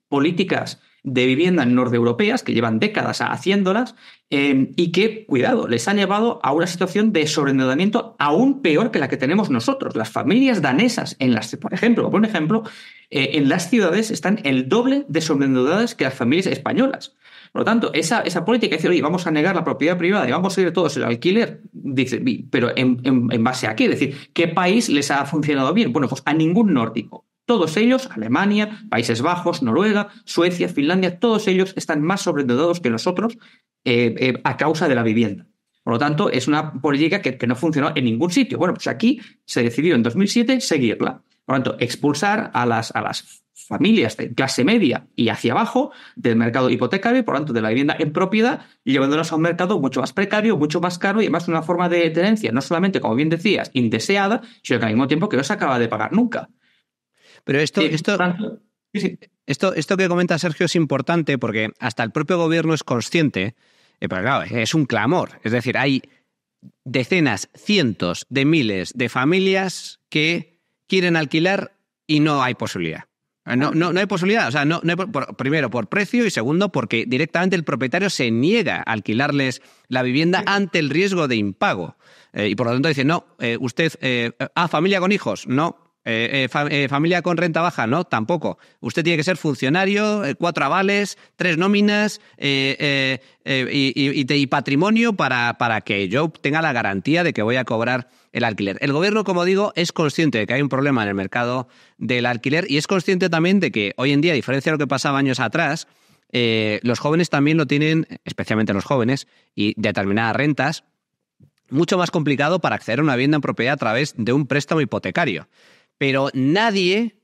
políticas de vivienda Nordeuropeas, que llevan décadas haciéndolas eh, y que, cuidado, les ha llevado a una situación de sobreendeudamiento aún peor que la que tenemos nosotros. Las familias danesas, en las, por ejemplo, por ejemplo eh, en las ciudades están el doble de sobreendeudadas que las familias españolas. Por lo tanto, esa, esa política de decir, oye, vamos a negar la propiedad privada y vamos a ir todos el alquiler, dice, pero en, en base a qué? Es decir, ¿qué país les ha funcionado bien? Bueno, pues a ningún nórdico. Todos ellos, Alemania, Países Bajos, Noruega, Suecia, Finlandia, todos ellos están más sobreendeudados que nosotros eh, eh, a causa de la vivienda. Por lo tanto, es una política que, no funcionó en ningún sitio. Bueno, pues aquí se decidió en 2007 seguirla. Por lo tanto, expulsar a las, a las familias de clase media y hacia abajo del mercado hipotecario por lo tanto de la vivienda en propiedad, llevándonos a un mercado mucho más precario, mucho más caro y además una forma de tenencia no solamente, como bien decías, indeseada, sino que al mismo tiempo que no se acaba de pagar nunca. Pero esto, esto, esto, que comenta Sergio es importante porque hasta el propio gobierno es consciente, eh, pero claro, es un clamor. Es decir, hay decenas, cientos de miles de familias que quieren alquilar y no hay posibilidad. Eh, no, no, no hay posibilidad. O sea, no, primero, por precio y segundo, porque directamente el propietario se niega a alquilarles la vivienda ante el riesgo de impago. Eh, y por lo tanto dice, no, usted, eh, familia con hijos, no, eh, eh, eh, familia con renta baja, no, tampoco. Usted tiene que ser funcionario, eh, cuatro avales, tres nóminas y, patrimonio para, para que yo tenga la garantía de que voy a cobrar el alquiler. El gobierno, como digo, es consciente de que hay un problema en el mercado del alquiler y es consciente también de que hoy en día, a diferencia de lo que pasaba años atrás, los jóvenes también lo tienen, especialmente los jóvenes, y determinadas rentas, mucho más complicado para acceder a una vivienda en propiedad a través de un préstamo hipotecario pero nadie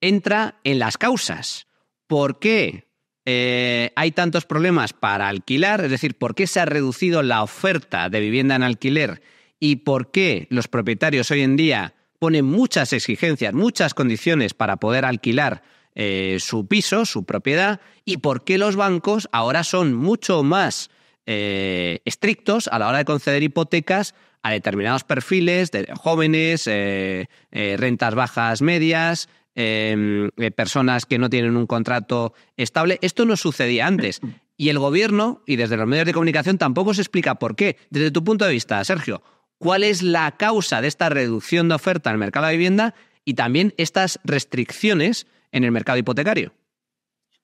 entra en las causas. ¿Por qué eh, hay tantos problemas para alquilar? Es decir, ¿por qué se ha reducido la oferta de vivienda en alquiler? ¿Y por qué los propietarios hoy en día ponen muchas exigencias, muchas condiciones para poder alquilar eh, su piso, su propiedad? ¿Y por qué los bancos ahora son mucho más eh, estrictos a la hora de conceder hipotecas a determinados perfiles de jóvenes, eh, eh, rentas bajas medias, em, personas que no tienen un contrato estable. Esto no sucedía antes. Y el gobierno y desde los medios de comunicación tampoco se explica por qué. Desde tu punto de vista, Sergio, ¿cuál es la causa de esta reducción de oferta en el mercado de vivienda y también estas restricciones en el mercado hipotecario?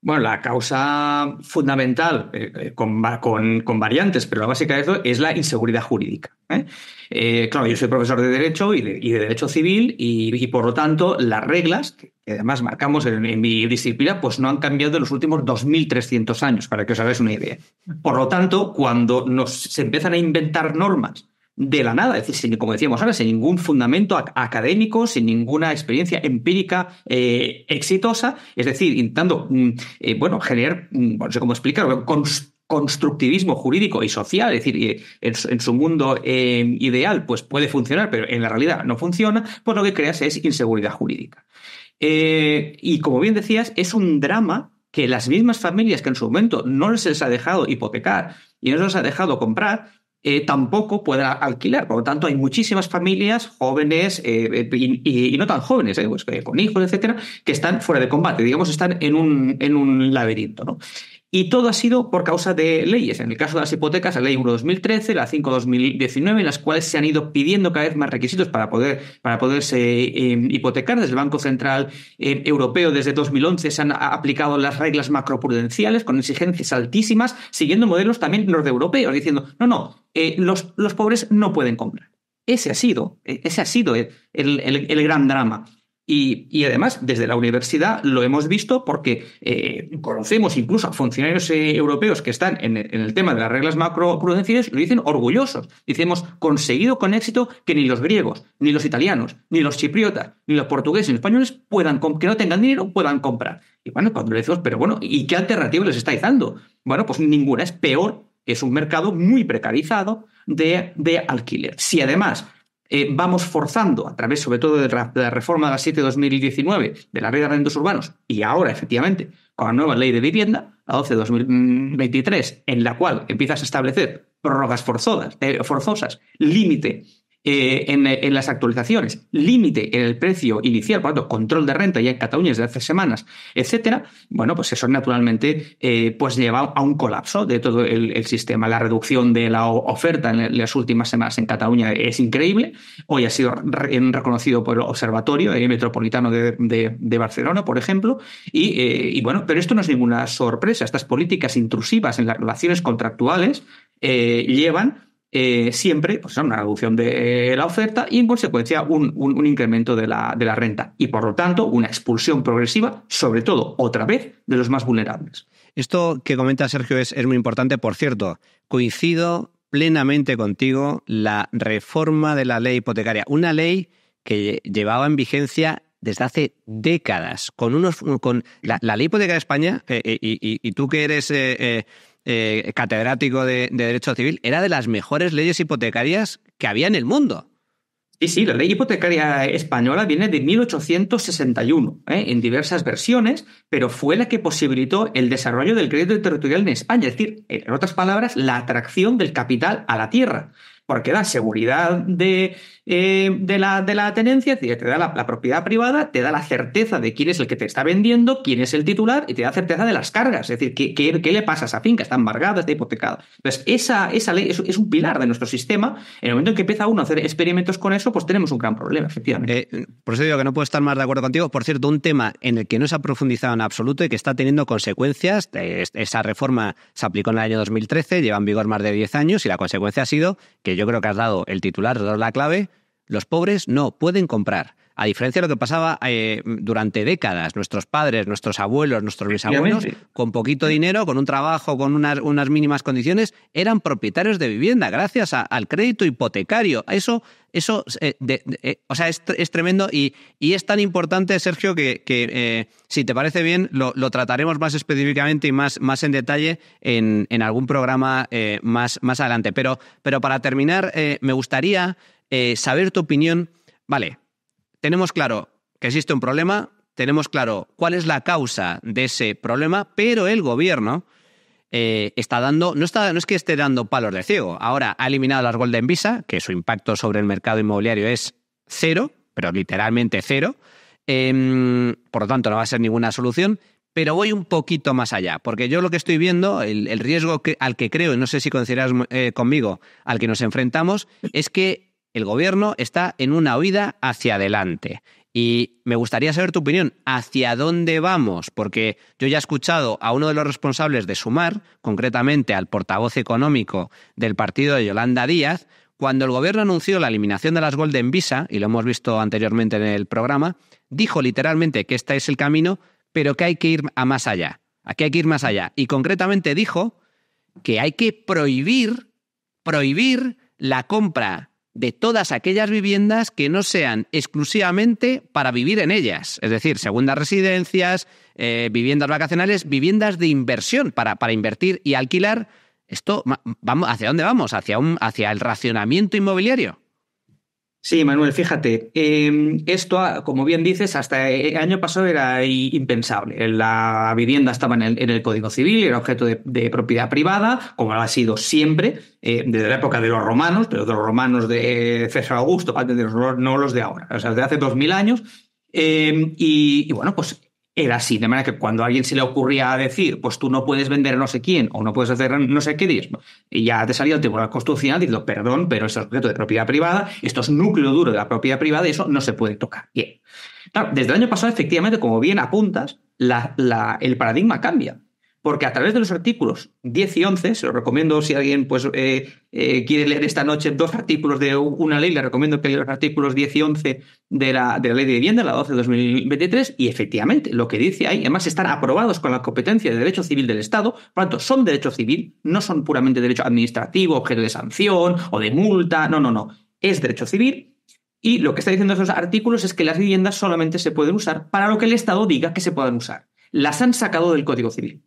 Bueno, la causa fundamental, eh, eh, con, con, variantes, pero la básica de eso es la inseguridad jurídica. ¿eh? claro, yo soy profesor de Derecho y de, Derecho Civil y, por lo tanto, las reglas que además marcamos en, mi disciplina, pues no han cambiado en los últimos 2.300 años, para que os hagáis una idea. Por lo tanto, cuando nos, se empiezan a inventar normas de la nada, es decir, como decíamos ahora, sin ningún fundamento académico, sin ninguna experiencia empírica eh, exitosa, es decir, intentando, mm, eh, bueno, generar, mm, no sé cómo explicarlo, constructivismo jurídico y social, es decir, eh, en, su mundo ideal pues puede funcionar, pero en la realidad no funciona, pues lo que creas es inseguridad jurídica. y como bien decías, es un drama que las mismas familias que en su momento no se les ha dejado hipotecar y no se les ha dejado comprar, eh, tampoco pueden alquilar. Por lo tanto, hay muchísimas familias jóvenes eh, eh, y, no tan jóvenes, pues, con hijos, etcétera, que están fuera de combate, digamos, están en un, en un laberinto. ¿no? Y todo ha sido por causa de leyes. En el caso de las hipotecas, la ley 1-2013, la 5-2019, en las cuales se han ido pidiendo cada vez más requisitos para, poder, para poderse em, hipotecar. Desde el Banco Central em, Europeo, desde 2011, se han aplicado las reglas macroprudenciales con exigencias altísimas, siguiendo modelos también nordeuropeos, diciendo, no, no, eh, los, pobres no pueden comprar. Ese ha sido, e, ese ha sido el gran drama. Y, además, desde la universidad lo hemos visto porque eh, conocemos incluso a funcionarios eh, europeos que están en, el tema de las reglas macroprudenciales y lo dicen orgullosos. Dicen, hemos conseguido con éxito que ni los griegos, ni los italianos, ni los chipriotas, ni los portugueses, ni los españoles puedan, que no tengan dinero, puedan comprar. Y bueno, cuando le decimos, pero bueno, ¿y qué alternativa les estáis dando? Bueno, pues ninguna, es peor, es un mercado muy precarizado de, de alquiler. Si además eh, vamos forzando, a través sobre todo de la, reforma de la 7 de 2019, de la red de arrendos urbanos, y ahora efectivamente con la nueva ley de vivienda, la 12 de 2023, en la cual empiezas a establecer prórrogas eh, forzosas, límite eh, en, las actualizaciones, límite en el precio inicial, por tanto, control de renta ya en Cataluña desde hace semanas, etcétera, bueno, pues eso naturalmente eh, pues lleva a un colapso de todo el, sistema. La reducción de la oferta en las últimas semanas en Cataluña es increíble. Hoy ha sido reconocido por el Observatorio el eh, Metropolitano de, Barcelona, por ejemplo, eh, y, bueno, pero esto no es ninguna sorpresa. Estas políticas intrusivas en las relaciones contractuales eh, llevan eh, siempre pues, una reducción de eh, la oferta y, en consecuencia, un, incremento de la, de la, renta y, por lo tanto, una expulsión progresiva, sobre todo, otra vez, de los más vulnerables. Esto que comenta Sergio es, muy importante. Por cierto, coincido plenamente contigo la reforma de la ley hipotecaria, una ley que llevaba en vigencia desde hace décadas, con unos con la, ley hipotecaria de España, eh, y, y, tú que eres eh, catedrático de, Derecho Civil, era de las mejores leyes hipotecarias que había en el mundo. Sí, sí, la ley hipotecaria española viene de 1861, ¿eh? en diversas versiones, pero fue la que posibilitó el desarrollo del crédito territorial en España, es decir, en otras palabras, la atracción del capital a la tierra porque da seguridad de eh, de, la, tenencia, es decir, te da la, propiedad privada, te da la certeza de quién es el que te está vendiendo, quién es el titular y te da certeza de las cargas, es decir, qué, le pasa a esa finca, está embargada, está hipotecada. Entonces, esa, ley es, un pilar de nuestro sistema. En el momento en que empieza uno a hacer experimentos con eso, pues tenemos un gran problema, efectivamente. Eh, por eso digo que no puedo estar más de acuerdo contigo. Por cierto, un tema en el que no se ha profundizado en absoluto y que está teniendo consecuencias, eh, esa reforma se aplicó en el año 2013, lleva en vigor más de 10 años y la consecuencia ha sido que yo creo que has dado el titular, la clave, los pobres no pueden comprar. A diferencia de lo que pasaba eh, durante décadas, nuestros padres, nuestros abuelos, nuestros bisabuelos, con poquito dinero, con un trabajo, con unas, mínimas condiciones, eran propietarios de vivienda gracias al crédito hipotecario. Eso, eso eh, eh, o sea, es, tremendo y, y, es tan importante, Sergio, que, que si te parece bien, lo, trataremos más específicamente y más, más en detalle en, en algún programa más, más adelante. Pero, pero para terminar, me gustaría eh, saber tu opinión. Vale, tenemos claro que existe un problema, tenemos claro cuál es la causa de ese problema, pero el gobierno eh, está dando, no, está, no es que esté dando palos de ciego, ahora ha eliminado las Golden Visa, que su impacto sobre el mercado inmobiliario es cero, pero literalmente cero, em, por lo tanto no va a ser ninguna solución, pero voy un poquito más allá, porque yo lo que estoy viendo, el, riesgo al que creo, y no sé si coincidirás eh, conmigo, al que nos enfrentamos, es que el gobierno está en una huida hacia adelante. Y me gustaría saber tu opinión, ¿hacia dónde vamos? Porque yo ya he escuchado a uno de los responsables de Sumar, concretamente al portavoz económico del partido de Yolanda Díaz, cuando el gobierno anunció la eliminación de las Golden Visa, y lo hemos visto anteriormente en el programa, dijo literalmente que este es el camino, pero que hay que ir a más allá. Aquí hay que ir más allá. Y concretamente dijo que hay que prohibir, prohibir la compra de todas aquellas viviendas que no sean exclusivamente para vivir en ellas, es decir, segundas residencias, eh, viviendas vacacionales, viviendas de inversión para, para invertir y alquilar. Esto, vamos, ¿hacia dónde vamos? ¿Hacia, un, ¿Hacia el racionamiento inmobiliario? Sí, Manuel, fíjate, em, esto, ah, como bien dices, hasta el eh, eh, año pasado era impensable. La vivienda estaba en el, Código Civil, era objeto de, propiedad privada, como lo ha sido siempre, eh, desde la época de los romanos, pero de los romanos de César Augusto, antes de los, no los de ahora, o sea, desde hace dos mil años. Em, y bueno, pues era así, de manera que cuando a alguien se le ocurría decir, pues tú no puedes vender a no sé quién o no puedes hacer no sé qué, y ya te salía el Tribunal Constitucional diciendo, perdón, pero es objeto de propiedad privada, esto es núcleo duro de la propiedad privada eso no se puede tocar. Bien. desde el año pasado, efectivamente, como bien apuntas, el paradigma cambia porque a través de los artículos 10 y 11, se los recomiendo si alguien pues, eh, eh, quiere leer esta noche dos artículos de una ley, le recomiendo que lea los artículos 10 y 11 de la, de la Ley de Vivienda, la 12 de 2023, y efectivamente lo que dice ahí, además están aprobados con la competencia de derecho civil del Estado, por lo tanto, son derecho civil, no son puramente derecho administrativo, objeto de sanción o de multa, no, no, no, es derecho civil. Y lo que está diciendo esos artículos es que las viviendas solamente se pueden usar para lo que el Estado diga que se puedan usar. Las han sacado del Código Civil.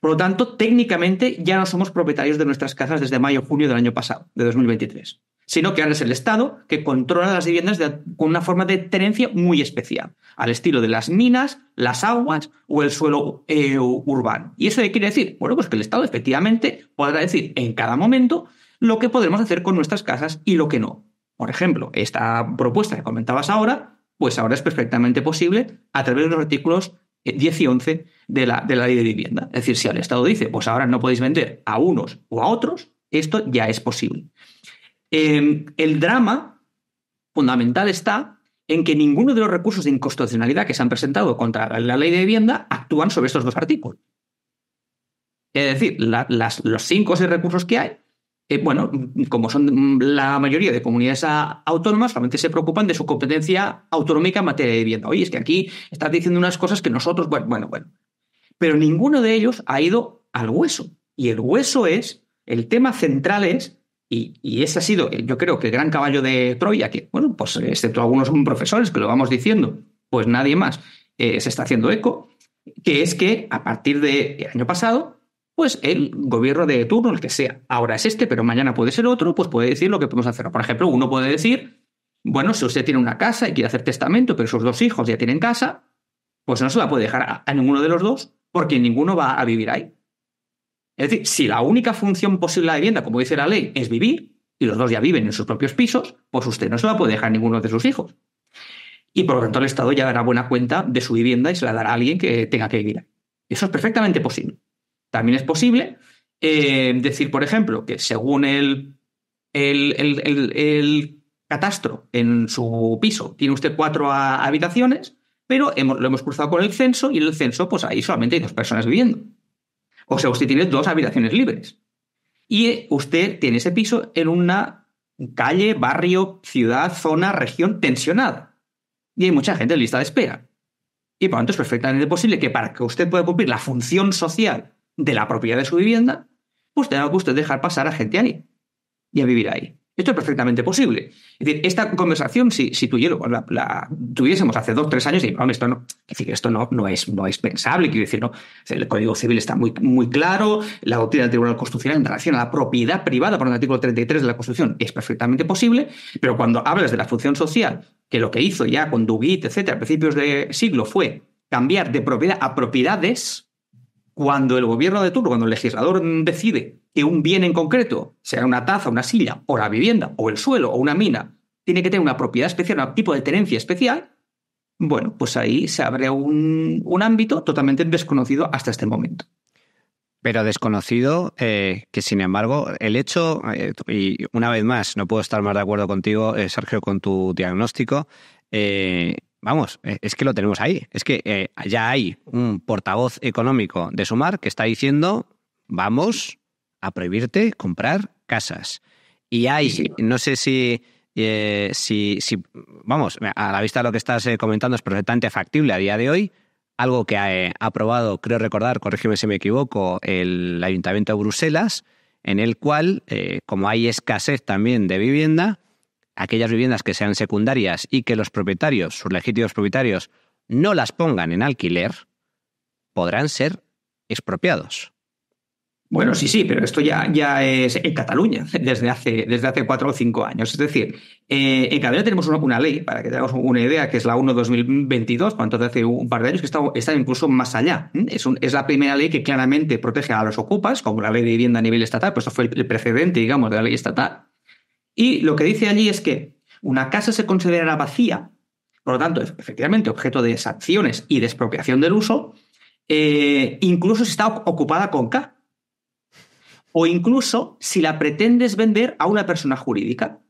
Por lo tanto, técnicamente ya no somos propietarios de nuestras casas desde mayo-junio o del año pasado, de 2023, sino que ahora es el Estado que controla las viviendas con una forma de tenencia muy especial, al estilo de las minas, las aguas o el suelo eh, urbano. ¿Y eso qué quiere decir? Bueno, pues que el Estado efectivamente podrá decir en cada momento lo que podremos hacer con nuestras casas y lo que no. Por ejemplo, esta propuesta que comentabas ahora, pues ahora es perfectamente posible a través de los artículos 10 y 11 de la, ley de vivienda. Es decir, si el Estado dice, pues ahora no podéis vender a unos o a otros, esto ya es posible. Em, el drama fundamental está en que ninguno de los recursos de inconstitucionalidad que se han presentado contra la ley de vivienda actúan sobre estos dos artículos. Es decir, los cinco o seis recursos que hay eh, bueno, como son la mayoría de comunidades autónomas, solamente se preocupan de su competencia autonómica en materia de vivienda. Oye, es que aquí estás diciendo unas cosas que nosotros, bueno, bueno, bueno. Pero ninguno de ellos ha ido al hueso. Y el hueso es, el tema central es, y, ese ha sido, yo creo que el gran caballo de Troya, que, bueno, pues excepto algunos profesores que lo vamos diciendo, pues nadie más eh, se está haciendo eco, que es que a partir del de año pasado pues el gobierno de turno, el que sea, ahora es este, pero mañana puede ser otro, pues puede decir lo que podemos hacer. Por ejemplo, uno puede decir, bueno, si usted tiene una casa y quiere hacer testamento, pero sus dos hijos ya tienen casa, pues no se la puede dejar a, ninguno de los dos porque ninguno va a vivir ahí. Es decir, si la única función posible de la vivienda, como dice la ley, es vivir, y los dos ya viven en sus propios pisos, pues usted no se la puede dejar a ninguno de sus hijos. Y por lo tanto el Estado ya dará buena cuenta de su vivienda y se la dará a alguien que tenga que vivir ahí. Eso es perfectamente posible. También es posible eh, decir, por ejemplo, que según el, el, catastro en su piso, tiene usted cuatro habitaciones, pero lo hemos cruzado con el censo y en el censo, pues ahí solamente hay dos personas viviendo. O sea, usted tiene dos habitaciones libres. Y eh, usted tiene ese piso en una calle, barrio, ciudad, zona, región tensionada. Y hay mucha gente en lista de espera. Y por lo tanto es perfectamente posible que para que usted pueda cumplir la función social de la propiedad de su vivienda, pues tenga que usted dejar pasar a gente ahí y a vivir ahí. Esto es perfectamente posible. Es decir, esta conversación, si, si la, tuviésemos hace dos, tres años, y, hombre, esto no, es decir, esto no, no, es, no es pensable. Quiero decir, no, el Código Civil está muy, muy claro, la doctrina del Tribunal Constitucional en relación a la propiedad privada por el artículo 33 de la Constitución es perfectamente posible, pero cuando hablas de la función social, que lo que hizo ya con Duguit, etcétera, a principios de siglo fue cambiar de propiedad a propiedades, cuando el gobierno de turno, cuando el legislador decide que un bien en concreto, sea una taza, una silla, o la vivienda, o el suelo, o una mina, tiene que tener una propiedad especial, un tipo de tenencia especial, bueno, pues ahí se abre un, ámbito totalmente desconocido hasta este momento. Pero desconocido, eh, que sin embargo, el hecho, eh, y una vez más, no puedo estar más de acuerdo contigo, eh, Sergio, con tu diagnóstico, Vamos, eh, es que lo tenemos ahí. Es que allá eh, ya hay un portavoz económico de Sumar que está diciendo, vamos a prohibirte comprar casas. Y hay, no sé si, eh, si, si, vamos, a la vista de lo que estás comentando es perfectamente factible a día de hoy, algo que ha aprobado, creo recordar, corrígeme si me equivoco, el Ayuntamiento de Bruselas, en el cual, como hay escasez también de vivienda, aquellas viviendas que sean secundarias y que los propietarios, sus legítimos propietarios, no las pongan en alquiler, podrán ser expropiados. Bueno, sí, sí, pero esto ya, ya es en Cataluña desde hace, desde hace cuatro o cinco años. Es decir, eh, en Cataluña tenemos una, ley, para que tengamos una idea, que es la 1-2022, cuando hace un par de años, que está, está incluso más allá. ¿Mm? Es, es, la primera ley que claramente protege a los ocupas, como la ley de vivienda a nivel estatal, pues esto fue el precedente, digamos, de la ley estatal. Y lo que dice allí es que una casa se considerará vacía, por lo tanto, efectivamente objeto de sanciones y de expropiación del uso, eh, incluso si está ocupada con K. O incluso si la pretendes vender a una persona jurídica.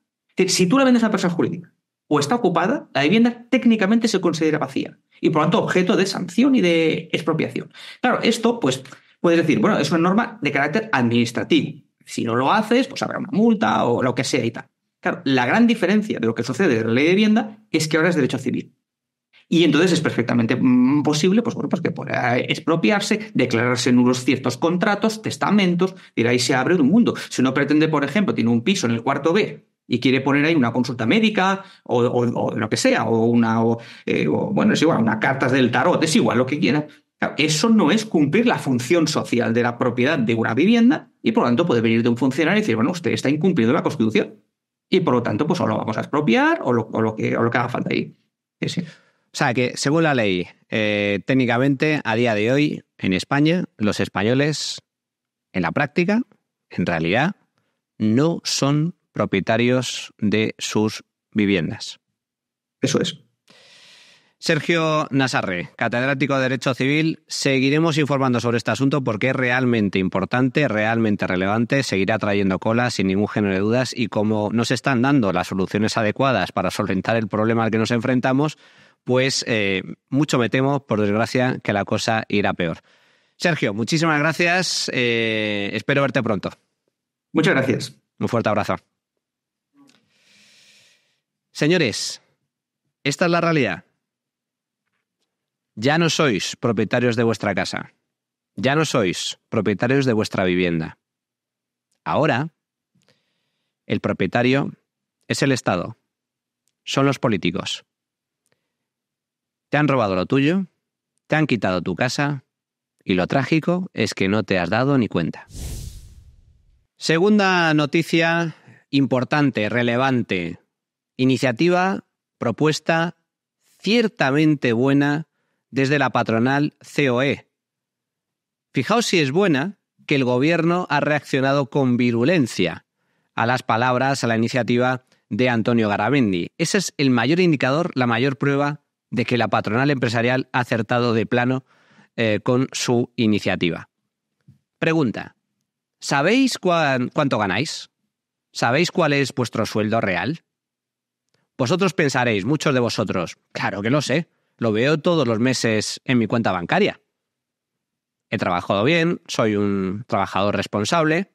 Si tú la vendes a una persona jurídica o está ocupada, la vivienda técnicamente se considera vacía y por lo tanto objeto de sanción y de expropiación. Claro, esto pues puedes decir, bueno, es una norma de carácter administrativo. Si no lo haces, pues habrá una multa o lo que sea y tal. Claro, la gran diferencia de lo que sucede de la ley de vivienda es que ahora es derecho civil. Y entonces es perfectamente mm, posible, pues bueno, pues que pueda expropiarse, declararse nulos ciertos contratos, testamentos, y ahí se abre un mundo. Si uno pretende, por ejemplo, tiene un piso en el cuarto B y quiere poner ahí una consulta médica o, lo que sea, o una, eh, o, bueno, es igual, una cartas del tarot, es igual lo que quiera, eso no es cumplir la función social de la propiedad de una vivienda y por lo tanto puede venir de un funcionario y decir, bueno, usted está incumpliendo la Constitución y por lo tanto pues o lo vamos a expropiar o lo, que, lo que haga falta ahí. O sea que según la ley, eh, técnicamente a día de hoy en España los españoles en la práctica, en realidad, no son propietarios de sus viviendas. Eso es. Sergio Nasarre, catedrático de Derecho Civil, seguiremos informando sobre este asunto porque es realmente importante, realmente relevante, seguirá trayendo cola sin ningún género de dudas y como nos están dando las soluciones adecuadas para solventar el problema al que nos enfrentamos, pues eh, mucho me temo, por desgracia, que la cosa irá peor. Sergio, muchísimas gracias, eh, espero verte pronto. Muchas gracias. Un fuerte abrazo. Señores, esta es la realidad. Ya no sois propietarios de vuestra casa. Ya no sois propietarios de vuestra vivienda. Ahora, el propietario es el Estado. Son los políticos. Te han robado lo tuyo, te han quitado tu casa y lo trágico es que no te has dado ni cuenta. Segunda noticia importante, relevante. Iniciativa, propuesta ciertamente buena desde la patronal COE. Fijaos si es buena que el gobierno ha reaccionado con virulencia a las palabras, a la iniciativa de Antonio Garabendi. Ese es el mayor indicador, la mayor prueba de que la patronal empresarial ha acertado de plano eh, con su iniciativa. Pregunta, ¿sabéis cuánto ganáis? ¿Sabéis cuál es vuestro sueldo real? Vosotros pensaréis, muchos de vosotros, claro que lo sé, lo veo todos los meses en mi cuenta bancaria. He trabajado bien, soy un trabajador responsable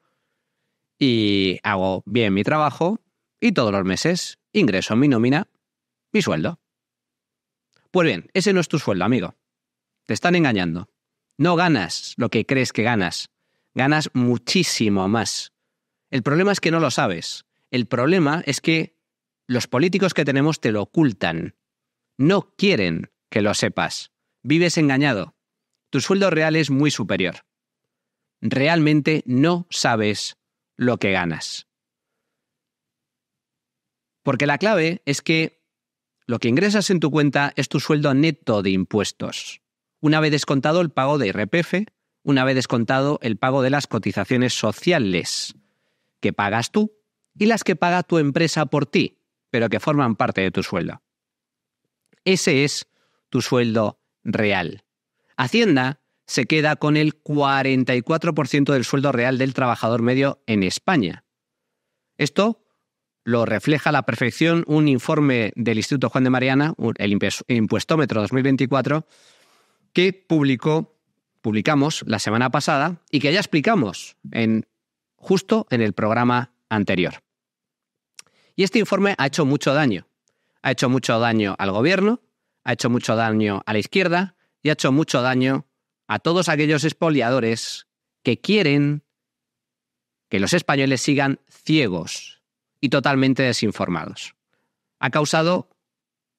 y hago bien mi trabajo y todos los meses ingreso mi nómina, mi sueldo. Pues bien, ese no es tu sueldo, amigo. Te están engañando. No ganas lo que crees que ganas. Ganas muchísimo más. El problema es que no lo sabes. El problema es que los políticos que tenemos te lo ocultan. No quieren que lo sepas. Vives engañado. Tu sueldo real es muy superior. Realmente no sabes lo que ganas. Porque la clave es que lo que ingresas en tu cuenta es tu sueldo neto de impuestos. Una vez descontado el pago de IRPF, una vez descontado el pago de las cotizaciones sociales que pagas tú y las que paga tu empresa por ti, pero que forman parte de tu sueldo. Ese es tu sueldo real. Hacienda se queda con el 44% del sueldo real del trabajador medio en España. Esto lo refleja a la perfección un informe del Instituto Juan de Mariana, el Impuestómetro 2024, que publicó, publicamos la semana pasada y que ya explicamos en, justo en el programa anterior. Y este informe ha hecho mucho daño ha hecho mucho daño al gobierno, ha hecho mucho daño a la izquierda y ha hecho mucho daño a todos aquellos expoliadores que quieren que los españoles sigan ciegos y totalmente desinformados. Ha causado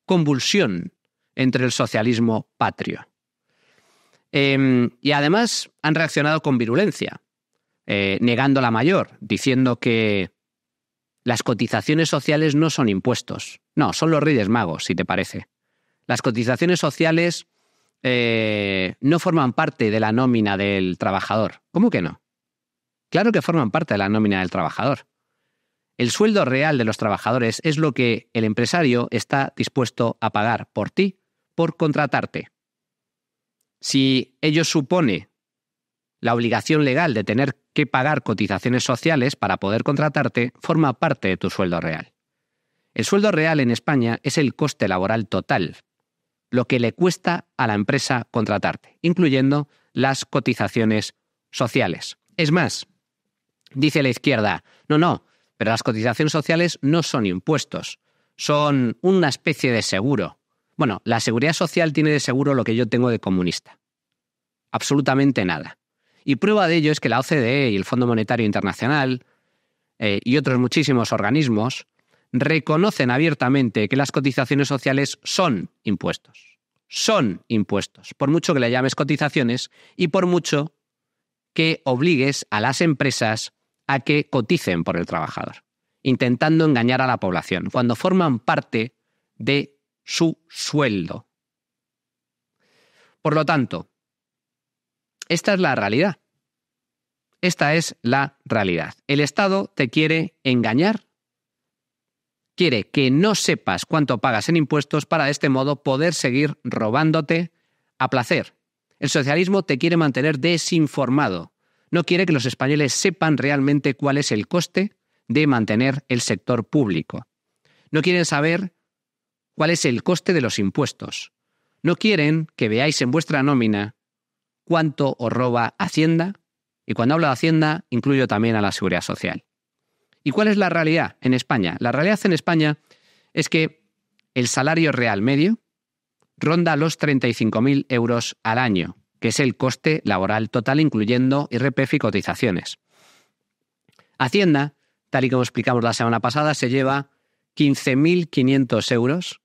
convulsión entre el socialismo patrio. Em, y además han reaccionado con virulencia, eh, negando la mayor, diciendo que las cotizaciones sociales no son impuestos. No, son los Reyes Magos, si te parece. Las cotizaciones sociales eh, no forman parte de la nómina del trabajador. ¿Cómo que no? Claro que forman parte de la nómina del trabajador. El sueldo real de los trabajadores es lo que el empresario está dispuesto a pagar por ti, por contratarte. Si ello supone la obligación legal de tener que pagar cotizaciones sociales para poder contratarte forma parte de tu sueldo real. El sueldo real en España es el coste laboral total, lo que le cuesta a la empresa contratarte, incluyendo las cotizaciones sociales. Es más, dice la izquierda, no, no, pero las cotizaciones sociales no son impuestos, son una especie de seguro. Bueno, la seguridad social tiene de seguro lo que yo tengo de comunista. Absolutamente nada. Y prueba de ello es que la OCDE y el Fondo Monetario Internacional eh, y otros muchísimos organismos reconocen abiertamente que las cotizaciones sociales son impuestos. Son impuestos, por mucho que le llames cotizaciones y por mucho que obligues a las empresas a que coticen por el trabajador, intentando engañar a la población, cuando forman parte de su sueldo. Por lo tanto, esta es la realidad. Esta es la realidad. El Estado te quiere engañar. Quiere que no sepas cuánto pagas en impuestos para de este modo poder seguir robándote a placer. El socialismo te quiere mantener desinformado. No quiere que los españoles sepan realmente cuál es el coste de mantener el sector público. No quieren saber cuál es el coste de los impuestos. No quieren que veáis en vuestra nómina cuánto os roba Hacienda, y cuando hablo de Hacienda incluyo también a la Seguridad Social. ¿Y cuál es la realidad en España? La realidad en España es que el salario real medio ronda los 35.000 euros al año, que es el coste laboral total incluyendo IRPF y cotizaciones. Hacienda, tal y como explicamos la semana pasada, se lleva 15.500 euros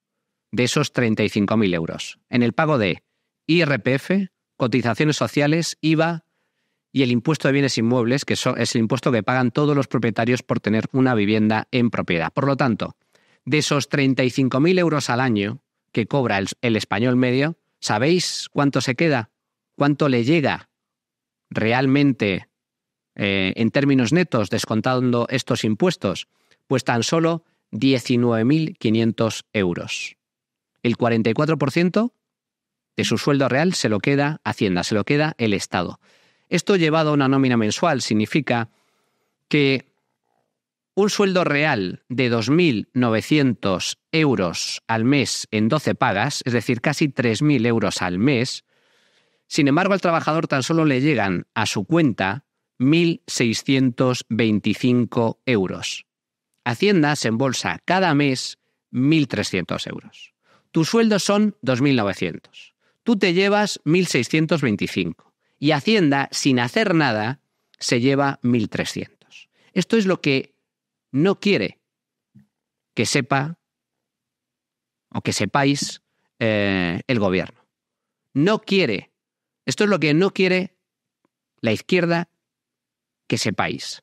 de esos 35.000 euros en el pago de IRPF, cotizaciones sociales, IVA y el impuesto de bienes inmuebles, que es el impuesto que pagan todos los propietarios por tener una vivienda en propiedad. Por lo tanto, de esos 35.000 euros al año que cobra el, español medio, ¿sabéis cuánto se queda? ¿Cuánto le llega realmente eh, en términos netos, descontando estos impuestos? Pues tan solo 19.500 euros. El 44% de su sueldo real se lo queda Hacienda, se lo queda el Estado. Esto llevado a una nómina mensual significa que un sueldo real de 2.900 euros al mes en 12 pagas, es decir, casi 3.000 euros al mes, sin embargo al trabajador tan solo le llegan a su cuenta 1.625 euros. Hacienda se embolsa cada mes 1.300 euros. Tus sueldos son 2.900 tú te llevas 1.625 y Hacienda, sin hacer nada, se lleva 1.300. Esto es lo que no quiere que sepa o que sepáis eh, el gobierno. No quiere, esto es lo que no quiere la izquierda que sepáis.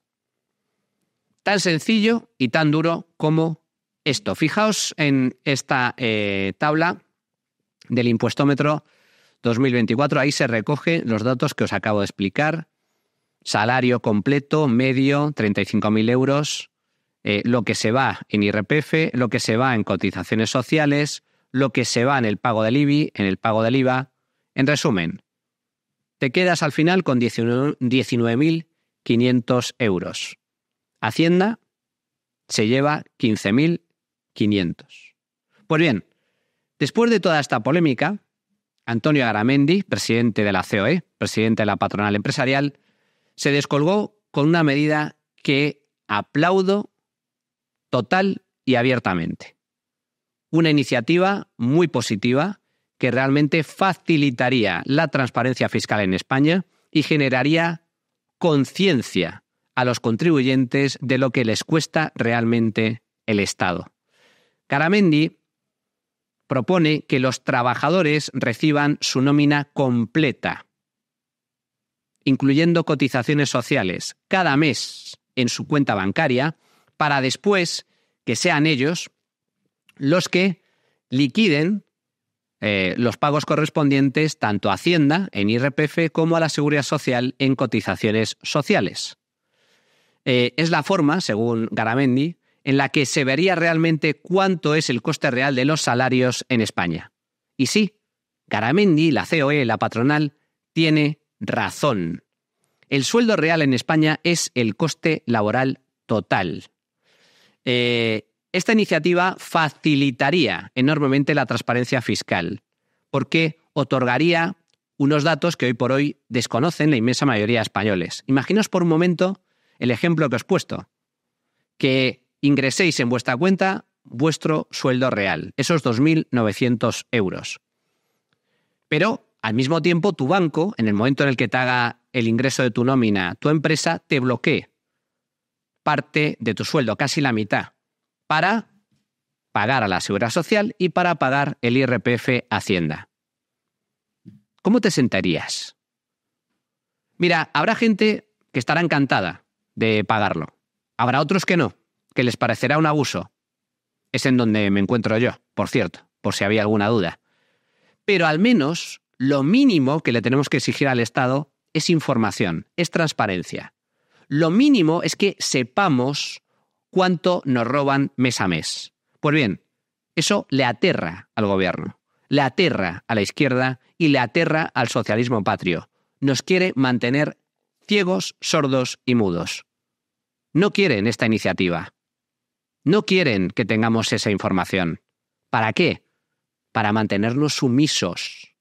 Tan sencillo y tan duro como esto. Fijaos en esta eh, tabla del impuestómetro 2024. Ahí se recoge los datos que os acabo de explicar. Salario completo, medio, 35.000 euros, eh, lo que se va en IRPF, lo que se va en cotizaciones sociales, lo que se va en el pago del IBI, en el pago del IVA. En resumen, te quedas al final con 19.500 euros. Hacienda se lleva 15.500. Pues bien, Después de toda esta polémica, Antonio Aramendi, presidente de la COE, presidente de la patronal empresarial, se descolgó con una medida que aplaudo total y abiertamente. Una iniciativa muy positiva que realmente facilitaría la transparencia fiscal en España y generaría conciencia a los contribuyentes de lo que les cuesta realmente el Estado. Caramendi propone que los trabajadores reciban su nómina completa, incluyendo cotizaciones sociales, cada mes en su cuenta bancaria, para después que sean ellos los que liquiden eh, los pagos correspondientes tanto a Hacienda en IRPF como a la Seguridad Social en cotizaciones sociales. Eh, es la forma, según Garamendi, en la que se vería realmente cuánto es el coste real de los salarios en España. Y sí, Garamendi, la COE, la patronal, tiene razón. El sueldo real en España es el coste laboral total. Eh, esta iniciativa facilitaría enormemente la transparencia fiscal, porque otorgaría unos datos que hoy por hoy desconocen la inmensa mayoría de españoles. Imaginaos por un momento el ejemplo que os he puesto, que ingreséis en vuestra cuenta vuestro sueldo real, esos 2.900 euros. Pero al mismo tiempo tu banco, en el momento en el que te haga el ingreso de tu nómina, tu empresa, te bloquee parte de tu sueldo, casi la mitad, para pagar a la seguridad social y para pagar el IRPF Hacienda. ¿Cómo te sentarías? Mira, habrá gente que estará encantada de pagarlo. Habrá otros que no que les parecerá un abuso. Es en donde me encuentro yo, por cierto, por si había alguna duda. Pero al menos lo mínimo que le tenemos que exigir al Estado es información, es transparencia. Lo mínimo es que sepamos cuánto nos roban mes a mes. Pues bien, eso le aterra al gobierno, le aterra a la izquierda y le aterra al socialismo patrio. Nos quiere mantener ciegos, sordos y mudos. No quieren esta iniciativa. No quieren que tengamos esa información. ¿Para qué? Para mantenernos sumisos,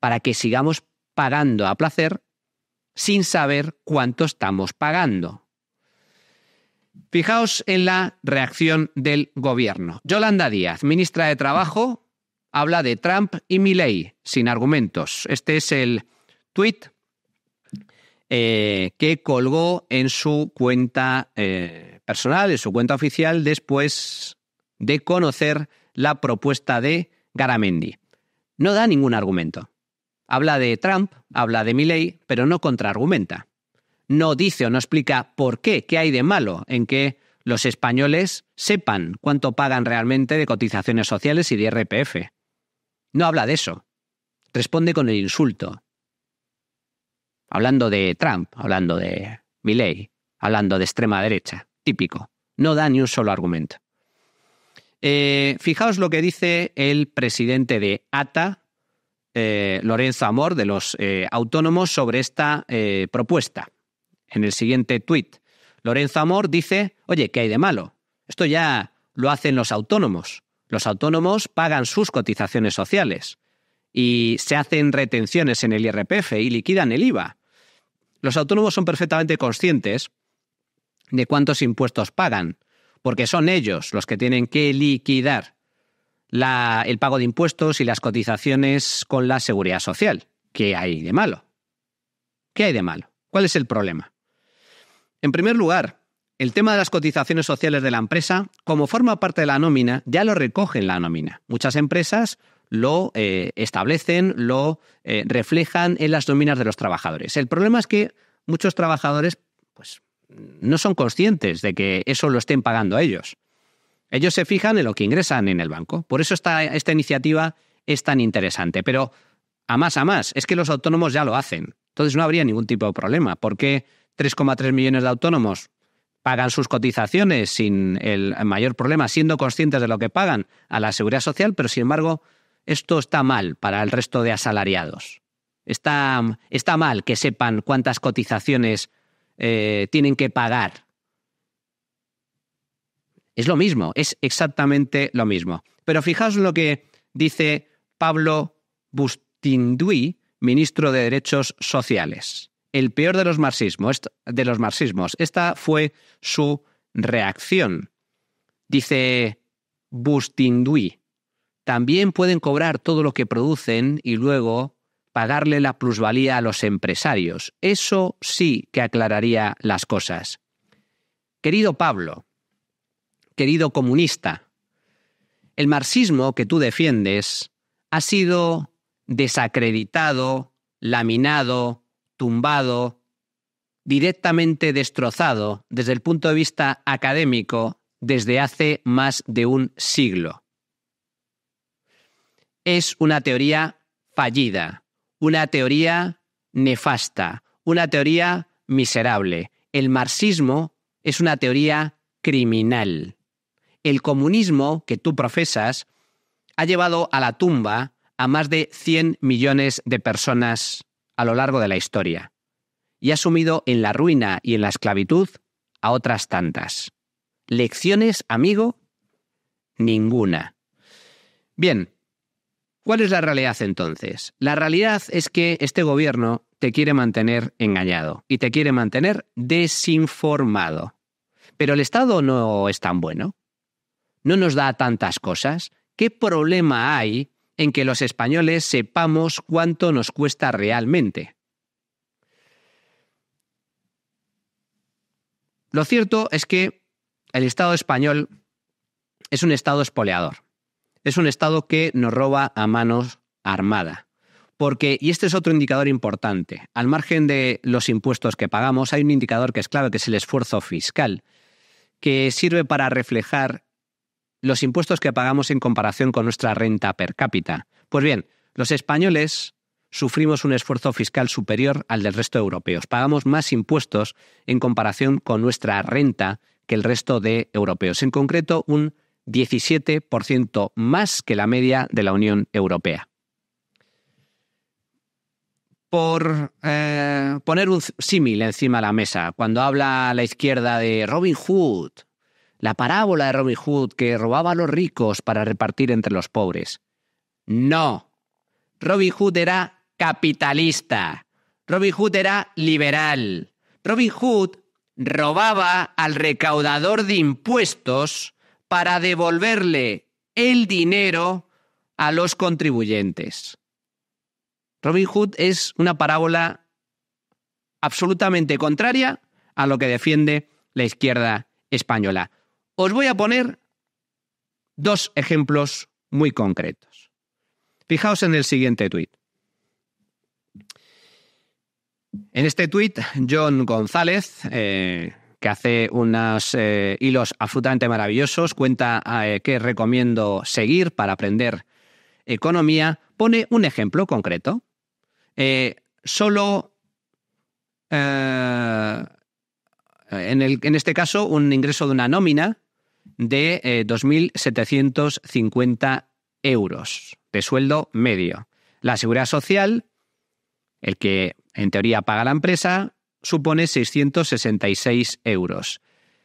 para que sigamos pagando a placer sin saber cuánto estamos pagando. Fijaos en la reacción del gobierno. Yolanda Díaz, ministra de Trabajo, habla de Trump y Milley sin argumentos. Este es el tuit eh, que colgó en su cuenta eh, personal, en su cuenta oficial, después de conocer la propuesta de Garamendi. No da ningún argumento. Habla de Trump, habla de Milley, pero no contraargumenta. No dice o no explica por qué, qué hay de malo en que los españoles sepan cuánto pagan realmente de cotizaciones sociales y de RPF. No habla de eso. Responde con el insulto. Hablando de Trump, hablando de Milley, hablando de extrema derecha típico. No da ni un solo argumento. Eh, fijaos lo que dice el presidente de ATA, eh, Lorenzo Amor, de los eh, autónomos, sobre esta propuesta. En el siguiente tuit, Lorenzo Amor dice, oye, ¿qué hay de malo? Esto ya lo hacen los autónomos. Los autónomos pagan sus cotizaciones sociales y se hacen retenciones en el IRPF y liquidan el IVA. Los autónomos son perfectamente conscientes de cuántos impuestos pagan, porque son ellos los que tienen que liquidar la, el pago de impuestos y las cotizaciones con la seguridad social. ¿Qué hay de malo? ¿Qué hay de malo? ¿Cuál es el problema? En primer lugar, el tema de las cotizaciones sociales de la empresa, como forma parte de la nómina, ya lo recogen la nómina. Muchas empresas lo eh, establecen, lo eh, reflejan en las nóminas de los trabajadores. El problema es que muchos trabajadores pues, no son conscientes de que eso lo estén pagando ellos. Ellos se fijan en lo que ingresan en el banco. Por eso esta, iniciativa es tan interesante. Pero a más a más, es que los autónomos ya lo hacen. Entonces no habría ningún tipo de problema. ¿Por qué 3,3 millones de autónomos pagan sus cotizaciones sin el mayor problema, siendo conscientes de lo que pagan a la seguridad social, pero sin embargo esto está mal para el resto de asalariados. Está, está mal que sepan cuántas cotizaciones eh, tienen que pagar. Es lo mismo, es exactamente lo mismo. Pero fijaos lo que dice Pablo Bustindui, ministro de Derechos Sociales. El peor de los marxismos, de los marxismos. Esta fue su reacción. Dice Bustindui: también pueden cobrar todo lo que producen y luego pagarle la plusvalía a los empresarios. Eso sí que aclararía las cosas. Querido Pablo, querido comunista, el marxismo que tú defiendes ha sido desacreditado, laminado, tumbado, directamente destrozado desde el punto de vista académico desde hace más de un siglo. Es una teoría fallida, una teoría nefasta, una teoría miserable. El marxismo es una teoría criminal. El comunismo que tú profesas ha llevado a la tumba a más de 100 millones de personas a lo largo de la historia y ha sumido en la ruina y en la esclavitud a otras tantas. ¿Lecciones, amigo? Ninguna. Bien, ¿Cuál es la realidad entonces? La realidad es que este gobierno te quiere mantener engañado y te quiere mantener desinformado. Pero el Estado no es tan bueno. No nos da tantas cosas. ¿Qué problema hay en que los españoles sepamos cuánto nos cuesta realmente? Lo cierto es que el Estado español es un Estado espoleador es un Estado que nos roba a manos armada. Porque, y este es otro indicador importante, al margen de los impuestos que pagamos, hay un indicador que es clave, que es el esfuerzo fiscal, que sirve para reflejar los impuestos que pagamos en comparación con nuestra renta per cápita. Pues bien, los españoles sufrimos un esfuerzo fiscal superior al del resto de europeos. Pagamos más impuestos en comparación con nuestra renta que el resto de europeos. En concreto, un 17% más que la media de la Unión Europea. Por eh, poner un símil encima de la mesa, cuando habla la izquierda de Robin Hood, la parábola de Robin Hood que robaba a los ricos para repartir entre los pobres. No, Robin Hood era capitalista, Robin Hood era liberal, Robin Hood robaba al recaudador de impuestos para devolverle el dinero a los contribuyentes. Robin Hood es una parábola absolutamente contraria a lo que defiende la izquierda española. Os voy a poner dos ejemplos muy concretos. Fijaos en el siguiente tuit. En este tuit, John González, eh, que hace unos eh, hilos absolutamente maravillosos, cuenta eh, que recomiendo seguir para aprender economía, pone un ejemplo concreto. Eh, solo en, en, este caso, un ingreso de una nómina de 2.750 euros de sueldo medio. La seguridad social, el que en teoría paga la empresa, supone 666 euros.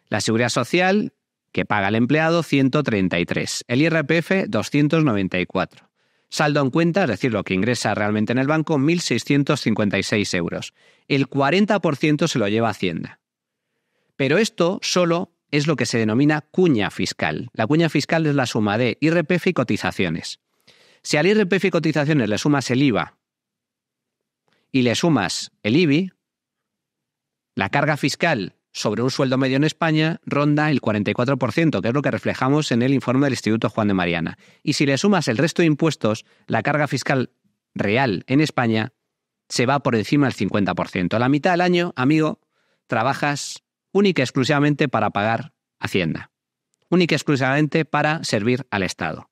La seguridad social, que paga el empleado, 133. El IRPF, 294. Saldo en cuenta, es decir, lo que ingresa realmente en el banco, 1.656 euros. El 40% se lo lleva Hacienda. Pero esto solo es lo que se denomina cuña fiscal. La cuña fiscal es la suma de IRPF y cotizaciones. Si al IRPF y cotizaciones le sumas el IVA y le sumas el IBI, la carga fiscal sobre un sueldo medio en España ronda el 44%, que es lo que reflejamos en el informe del Instituto Juan de Mariana. Y si le sumas el resto de impuestos, la carga fiscal real en España se va por encima del 50%. A la mitad del año, amigo, trabajas única y exclusivamente para pagar Hacienda, única y exclusivamente para servir al Estado.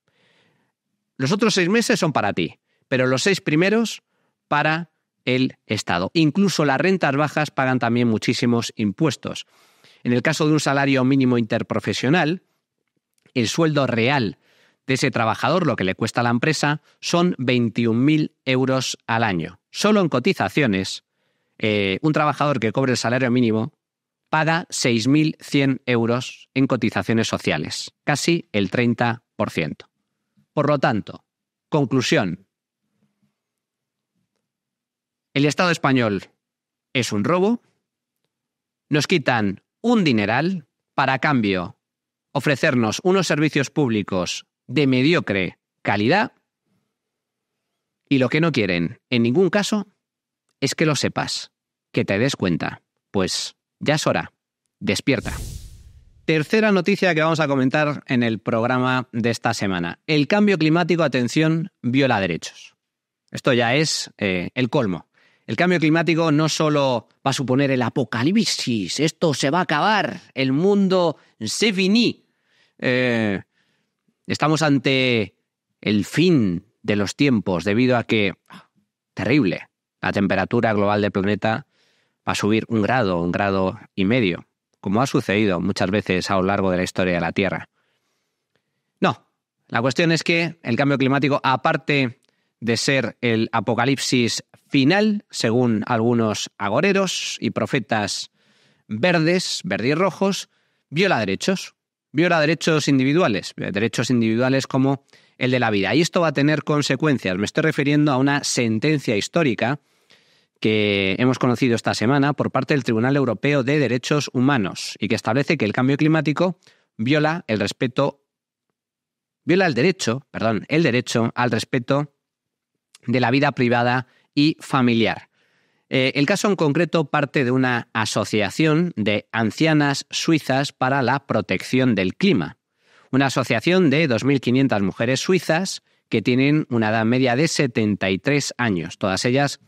Los otros seis meses son para ti, pero los seis primeros para el Estado. Incluso las rentas bajas pagan también muchísimos impuestos. En el caso de un salario mínimo interprofesional, el sueldo real de ese trabajador, lo que le cuesta a la empresa, son 21.000 euros al año. Solo en cotizaciones, eh, un trabajador que cobre el salario mínimo paga 6.100 euros en cotizaciones sociales, casi el 30%. Por lo tanto, conclusión, el Estado español es un robo. Nos quitan un dineral para cambio ofrecernos unos servicios públicos de mediocre calidad. Y lo que no quieren, en ningún caso, es que lo sepas, que te des cuenta. Pues ya es hora. Despierta. Tercera noticia que vamos a comentar en el programa de esta semana. El cambio climático, atención, viola derechos. Esto ya es eh, el colmo. El cambio climático no solo va a suponer el apocalipsis, esto se va a acabar, el mundo se finí. Eh, estamos ante el fin de los tiempos debido a que, ah, terrible, la temperatura global del planeta va a subir un grado, un grado y medio, como ha sucedido muchas veces a lo largo de la historia de la Tierra. No, la cuestión es que el cambio climático, aparte de ser el apocalipsis final, según algunos agoreros y profetas verdes, verdes y rojos, viola derechos, viola derechos individuales, derechos individuales como el de la vida. Y esto va a tener consecuencias. Me estoy refiriendo a una sentencia histórica que hemos conocido esta semana por parte del Tribunal Europeo de Derechos Humanos y que establece que el cambio climático viola el respeto viola el derecho, perdón, el derecho al respeto de la vida privada y familiar. Eh, el caso en concreto parte de una asociación de ancianas suizas para la protección del clima. Una asociación de 2.500 mujeres suizas que tienen una edad media de 73 años, todas ellas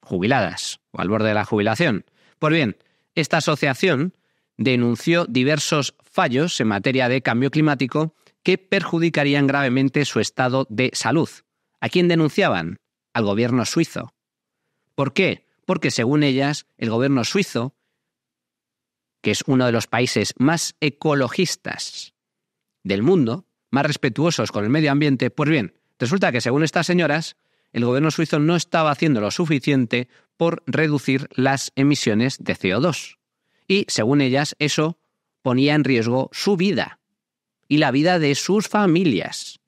jubiladas o al borde de la jubilación. Pues bien, esta asociación denunció diversos fallos en materia de cambio climático que perjudicarían gravemente su estado de salud. ¿A quién denunciaban? Al gobierno suizo. ¿Por qué? Porque según ellas, el gobierno suizo, que es uno de los países más ecologistas del mundo, más respetuosos con el medio ambiente, pues bien, resulta que según estas señoras, el gobierno suizo no estaba haciendo lo suficiente por reducir las emisiones de CO2. Y, según ellas, eso ponía en riesgo su vida y la vida de sus familias.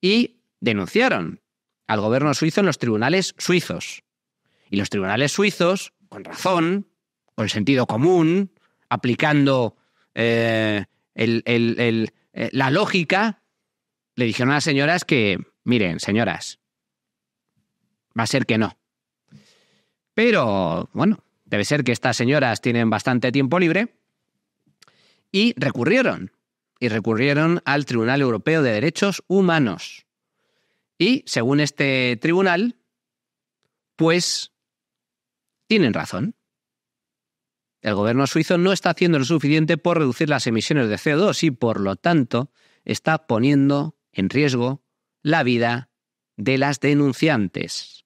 Y denunciaron al gobierno suizo en los tribunales suizos. Y los tribunales suizos, con razón, con sentido común, aplicando eh, eh, la lógica, le dijeron a las señoras que, miren, señoras, va a ser que no. Pero, bueno, debe ser que estas señoras tienen bastante tiempo libre y recurrieron. Y recurrieron al Tribunal Europeo de Derechos Humanos. Y según este tribunal, pues tienen razón. El gobierno suizo no está haciendo lo suficiente por reducir las emisiones de CO2 y por lo tanto está poniendo en riesgo la vida de las denunciantes.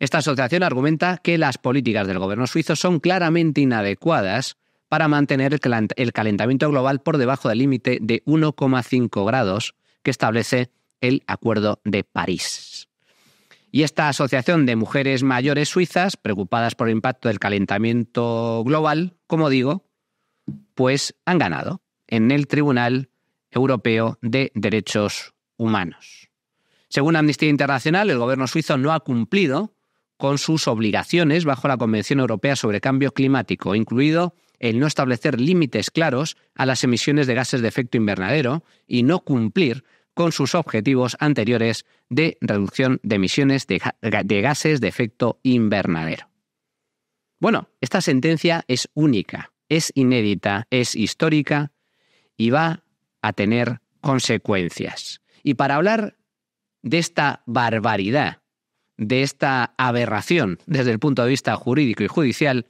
Esta asociación argumenta que las políticas del gobierno suizo son claramente inadecuadas para mantener el calentamiento global por debajo del límite de 1,5 grados que establece el Acuerdo de París. Y esta asociación de mujeres mayores suizas, preocupadas por el impacto del calentamiento global, como digo, pues han ganado en el Tribunal Europeo de Derechos Humanos. Según Amnistía Internacional, el gobierno suizo no ha cumplido con sus obligaciones bajo la Convención Europea sobre Cambio Climático, incluido el no establecer límites claros a las emisiones de gases de efecto invernadero y no cumplir con sus objetivos anteriores de reducción de emisiones de, gases de efecto invernadero. Bueno, esta sentencia es única, es inédita, es histórica y va a tener consecuencias. Y para hablar de esta barbaridad, de esta aberración desde el punto de vista jurídico y judicial,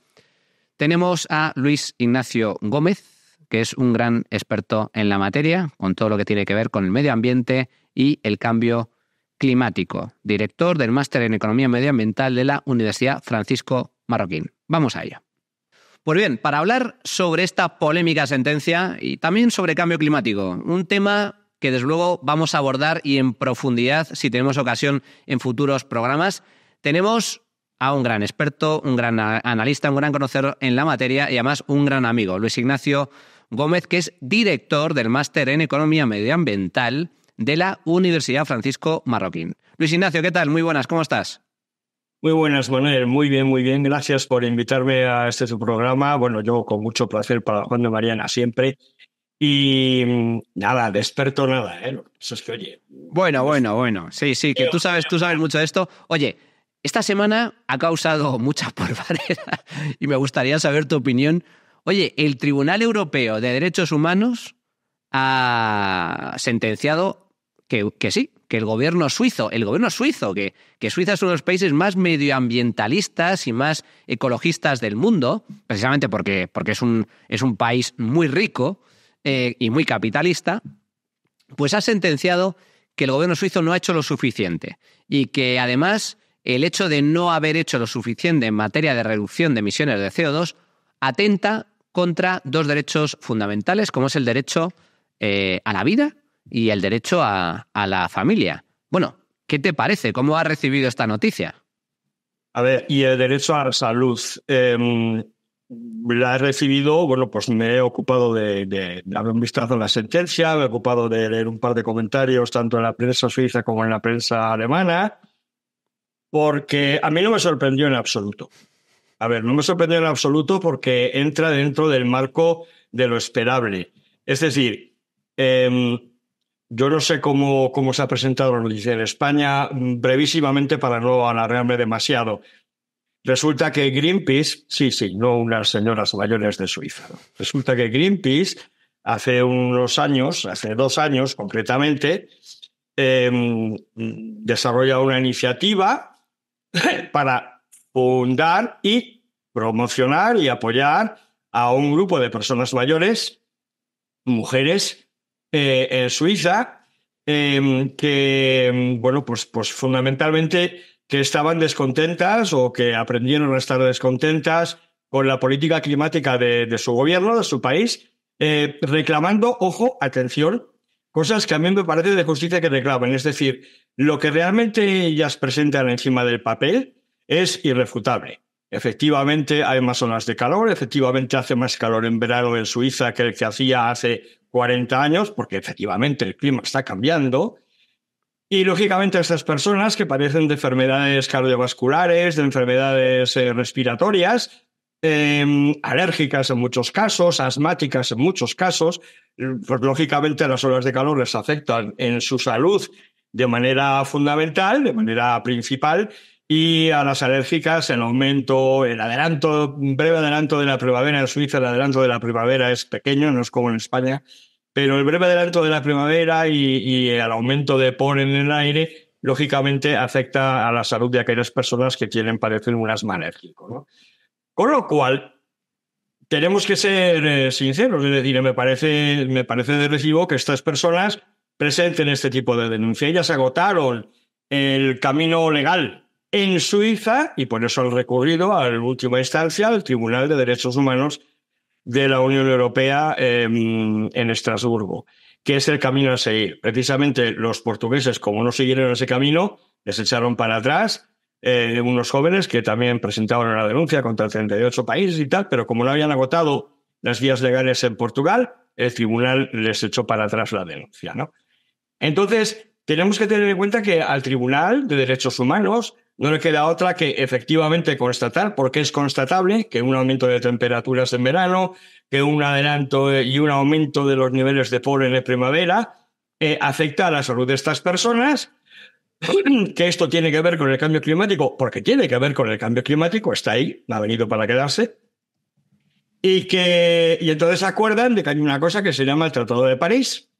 tenemos a Luis Ignacio Gómez, que es un gran experto en la materia, con todo lo que tiene que ver con el medio ambiente y el cambio climático, director del máster en Economía Medioambiental de la Universidad Francisco Marroquín. Vamos a ello. Pues bien, para hablar sobre esta polémica sentencia y también sobre cambio climático, un tema que desde luego vamos a abordar y en profundidad si tenemos ocasión en futuros programas, tenemos a un gran experto, un gran analista, un gran conocedor en la materia y además un gran amigo, Luis Ignacio Gómez, que es director del máster en Economía Medioambiental de la Universidad Francisco Marroquín. Luis Ignacio, ¿qué tal? Muy buenas, ¿cómo estás? Muy buenas, Manuel. Muy bien, muy bien. Gracias por invitarme a este programa. Bueno, yo con mucho placer para Juan de Mariana siempre. Y mm, nada, desperto nada, Eso ¿eh? es que, oye. Bueno, pues bueno, bueno. Sí, sí, que tú sabes, tú sabes mucho de esto. Oye, esta semana ha causado mucha polvareda y me gustaría saber tu opinión Oye, el Tribunal Europeo de Derechos Humanos ha sentenciado que, que sí, que el gobierno suizo, el gobierno suizo, que, Suiza es uno de los países más medioambientalistas y más ecologistas del mundo, precisamente porque, porque es, un, es un país muy rico eh, y muy capitalista, pues ha sentenciado que el gobierno suizo no ha hecho lo suficiente y que además el hecho de no haber hecho lo suficiente en materia de reducción de emisiones de CO2 atenta contra dos derechos fundamentales, como es el derecho eh, a la vida y el derecho a, la familia. Bueno, ¿qué te parece? ¿Cómo has recibido esta noticia? A ver, y el derecho a la salud. Em, la he recibido, bueno, pues me he ocupado de, haber visto un vistazo la sentencia, me he ocupado de leer un par de comentarios tanto en la prensa suiza como en la prensa alemana, porque a mí no me sorprendió en absoluto. A ver, no me sorprende en absoluto porque entra dentro del marco de lo esperable. Es decir, em, yo no sé cómo, cómo se ha presentado la noticia en España, mm, brevísimamente para no alargarme demasiado. Resulta que Greenpeace, sí, sí, no unas señoras mayores de Suiza. Resulta que Greenpeace hace unos años, hace dos años concretamente, em, desarrolla una iniciativa para fundar y promocionar y apoyar a un grupo de personas mayores, mujeres, eh, en Suiza, em, que, em, bueno, pues, pues fundamentalmente que estaban descontentas o que aprendieron a estar descontentas con la política climática de, su gobierno, de su país, eh, reclamando, ojo, atención, cosas que a mí me parece de justicia que reclamen. Es decir, lo que realmente ellas presentan encima del papel, es irrefutable. Efectivamente, hay más zonas de calor, efectivamente hace más calor en verano en Suiza que el que hacía hace 40 años, porque efectivamente el clima está cambiando. Y lógicamente estas personas que padecen de enfermedades cardiovasculares, de enfermedades eh, respiratorias, em, alérgicas en muchos casos, asmáticas en muchos casos, pues lógicamente las horas de calor les afectan en su salud de manera fundamental, de manera principal, y a las alérgicas el aumento, el adelanto, un breve adelanto de la primavera en Suiza, el adelanto de la primavera es pequeño, no es como en España, pero el breve adelanto de la primavera y, el aumento de polen en el aire, lógicamente afecta a la salud de aquellas personas que quieren padecer un asma alérgico. Con lo cual, tenemos que ser eh, sinceros, es decir, me parece, me parece de recibo que estas personas presenten este tipo de denuncia. Ellas agotaron el camino legal en Suiza, y por eso han recurrido a la última instancia al Tribunal de Derechos Humanos de la Unión Europea em, en Estrasburgo, que es el camino a seguir. Precisamente los portugueses, como no siguieron ese camino, les echaron para atrás eh, unos jóvenes que también presentaron una denuncia contra 38 países y tal, pero como no habían agotado las vías legales en Portugal, el tribunal les echó para atrás la denuncia. Entonces, tenemos que tener en cuenta que al Tribunal de Derechos Humanos no le queda otra que efectivamente constatar, porque es constatable, que un aumento de temperaturas en verano, que un adelanto eh, y un aumento de los niveles de polen en primavera eh, afecta a la salud de estas personas, que esto tiene que ver con el cambio climático, porque tiene que ver con el cambio climático, está ahí, ha venido para quedarse, y que y entonces acuerdan de que hay una cosa que se llama el Tratado de París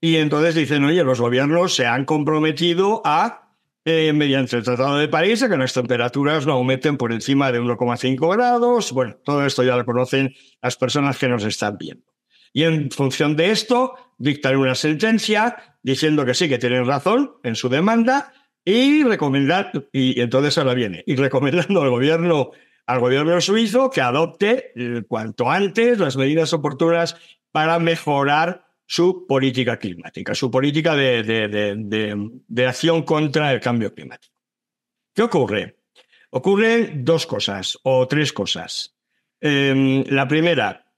y entonces dicen oye los gobiernos se han comprometido a eh, mediante el Tratado de París que las temperaturas no aumenten por encima de 1,5 grados. Bueno, todo esto ya lo conocen las personas que nos están viendo. Y en función de esto, dictan una sentencia diciendo que sí, que tienen razón en su demanda y recomendar, y entonces ahora viene, y recomendando al gobierno, al gobierno suizo que adopte eh, cuanto antes las medidas oportunas para mejorar su política climática, su política de, acción contra el cambio climático. ¿Qué ocurre? Ocurren dos cosas o tres cosas. Em, la primera,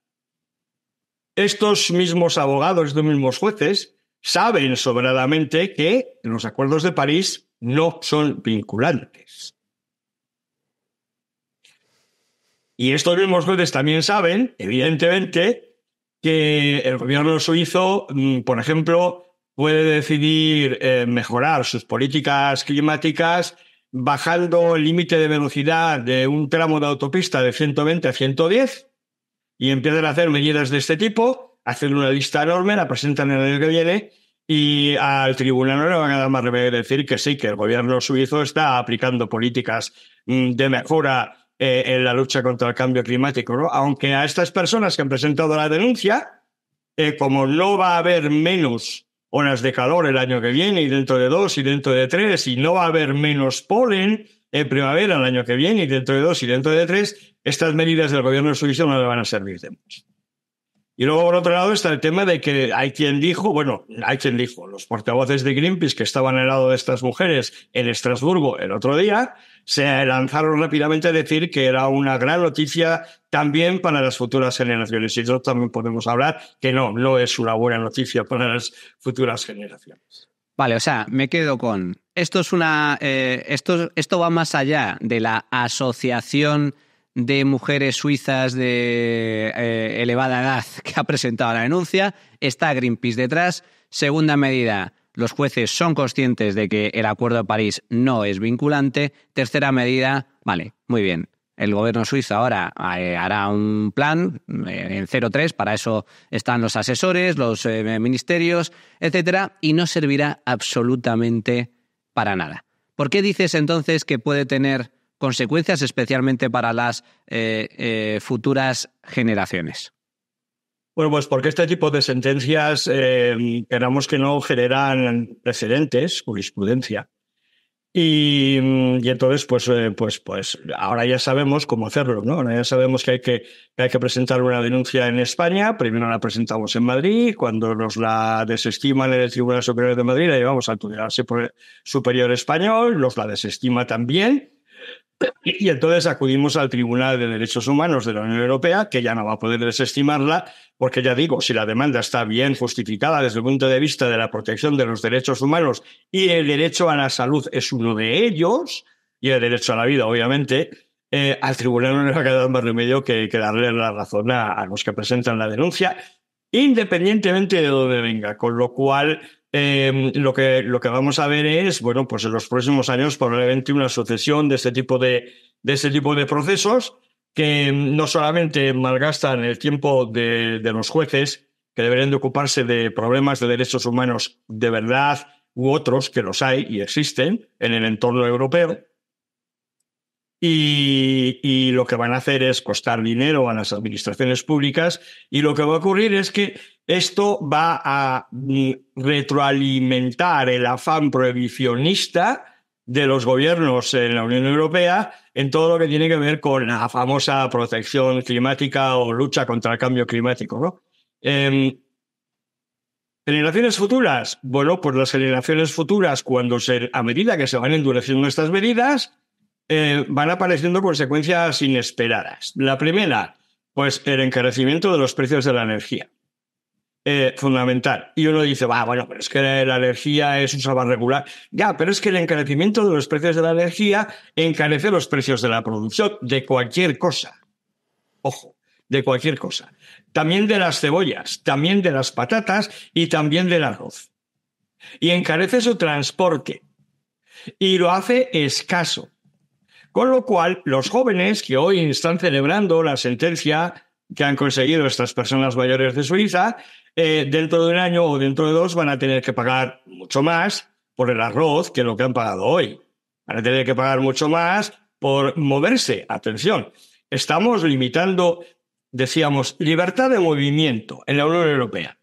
estos mismos abogados, estos mismos jueces, saben sobradamente que los acuerdos de París no son vinculantes. Y estos mismos jueces también saben, evidentemente, que el gobierno suizo, mm, por ejemplo, puede decidir eh, mejorar sus políticas climáticas bajando el límite de velocidad de un tramo de autopista de 120 a 110 y empiezan a hacer medidas de este tipo, hacen una lista enorme, la presentan el año que viene y al tribunal no le van a dar más remedio decir que sí, que el gobierno suizo está aplicando políticas mm, de mejora eh, en la lucha contra el cambio climático. Aunque a estas personas que han presentado la denuncia, eh, como no va a haber menos olas de calor el año que viene y dentro de dos y dentro de tres y no va a haber menos polen en primavera el año que viene y dentro de dos y dentro de tres, estas medidas del gobierno suizo no le van a servir de mucho. Y luego, por otro lado, está el tema de que hay quien dijo, bueno, hay quien dijo, los portavoces de Greenpeace que estaban al lado de estas mujeres en Estrasburgo el otro día, se lanzaron rápidamente a decir que era una gran noticia también para las futuras generaciones. Y nosotros también podemos hablar que no, no es una buena noticia para las futuras generaciones. Vale, o sea, me quedo con. Esto es una. Eh, esto, va más allá de la asociación de mujeres suizas de eh, elevada edad que ha presentado la denuncia. Está Greenpeace detrás. Segunda medida, los jueces son conscientes de que el Acuerdo de París no es vinculante. Tercera medida, vale, muy bien. El gobierno suizo ahora eh, hará un plan eh, en 03, para eso están los asesores, los eh, ministerios, etcétera, y no servirá absolutamente para nada. ¿Por qué dices entonces que puede tener consecuencias especialmente para las futuras generaciones? Bueno, pues porque este tipo de sentencias, eh, queramos que no, generan precedentes, jurisprudencia. Y, entonces, pues, eh, pues, pues ahora ya sabemos cómo hacerlo, ¿no? ya sabemos que hay que, que hay que presentar una denuncia en España, primero la presentamos en Madrid, cuando nos la desestiman en el Tribunal Superior de Madrid, la llevamos al Tribunal Superior Español, nos la desestima también, y entonces acudimos al Tribunal de Derechos Humanos de la Unión Europea, que ya no va a poder desestimarla, porque ya digo, si la demanda está bien justificada desde el punto de vista de la protección de los derechos humanos y el derecho a la salud es uno de ellos, y el derecho a la vida, obviamente, eh, al tribunal no le va a quedar más remedio que, darle la razón a, a los que presentan la denuncia, independientemente de dónde venga. Con lo cual, Em, lo, que, lo que vamos a ver es, bueno, pues en los próximos años probablemente una sucesión de este tipo de, este tipo de procesos que em, no solamente malgastan el tiempo de, de los jueces, que deberían de ocuparse de problemas de derechos humanos de verdad u otros que los hay y existen en el entorno europeo, y, lo que van a hacer es costar dinero a las administraciones públicas y lo que va a ocurrir es que esto va a mm, retroalimentar el afán prohibicionista de los gobiernos en la Unión Europea en todo lo que tiene que ver con la famosa protección climática o lucha contra el cambio climático. ¿no? Em, ¿Generaciones futuras? Bueno, pues las generaciones futuras, cuando se, a medida que se van endureciendo estas medidas, eh, van apareciendo consecuencias inesperadas. La primera, pues el encarecimiento de los precios de la energía. Eh, fundamental. Y uno dice, va, bueno, pero es que la energía es un regular. Ya, pero es que el encarecimiento de los precios de la energía encarece los precios de la producción, de cualquier cosa. Ojo, de cualquier cosa. También de las cebollas, también de las patatas y también del arroz. Y encarece su transporte. Y lo hace escaso. Con lo cual, los jóvenes que hoy están celebrando la sentencia que han conseguido estas personas mayores de Suiza, eh, dentro de un año o dentro de dos van a tener que pagar mucho más por el arroz que lo que han pagado hoy. Van a tener que pagar mucho más por moverse. Atención, estamos limitando, decíamos, libertad de movimiento en la Unión Europea.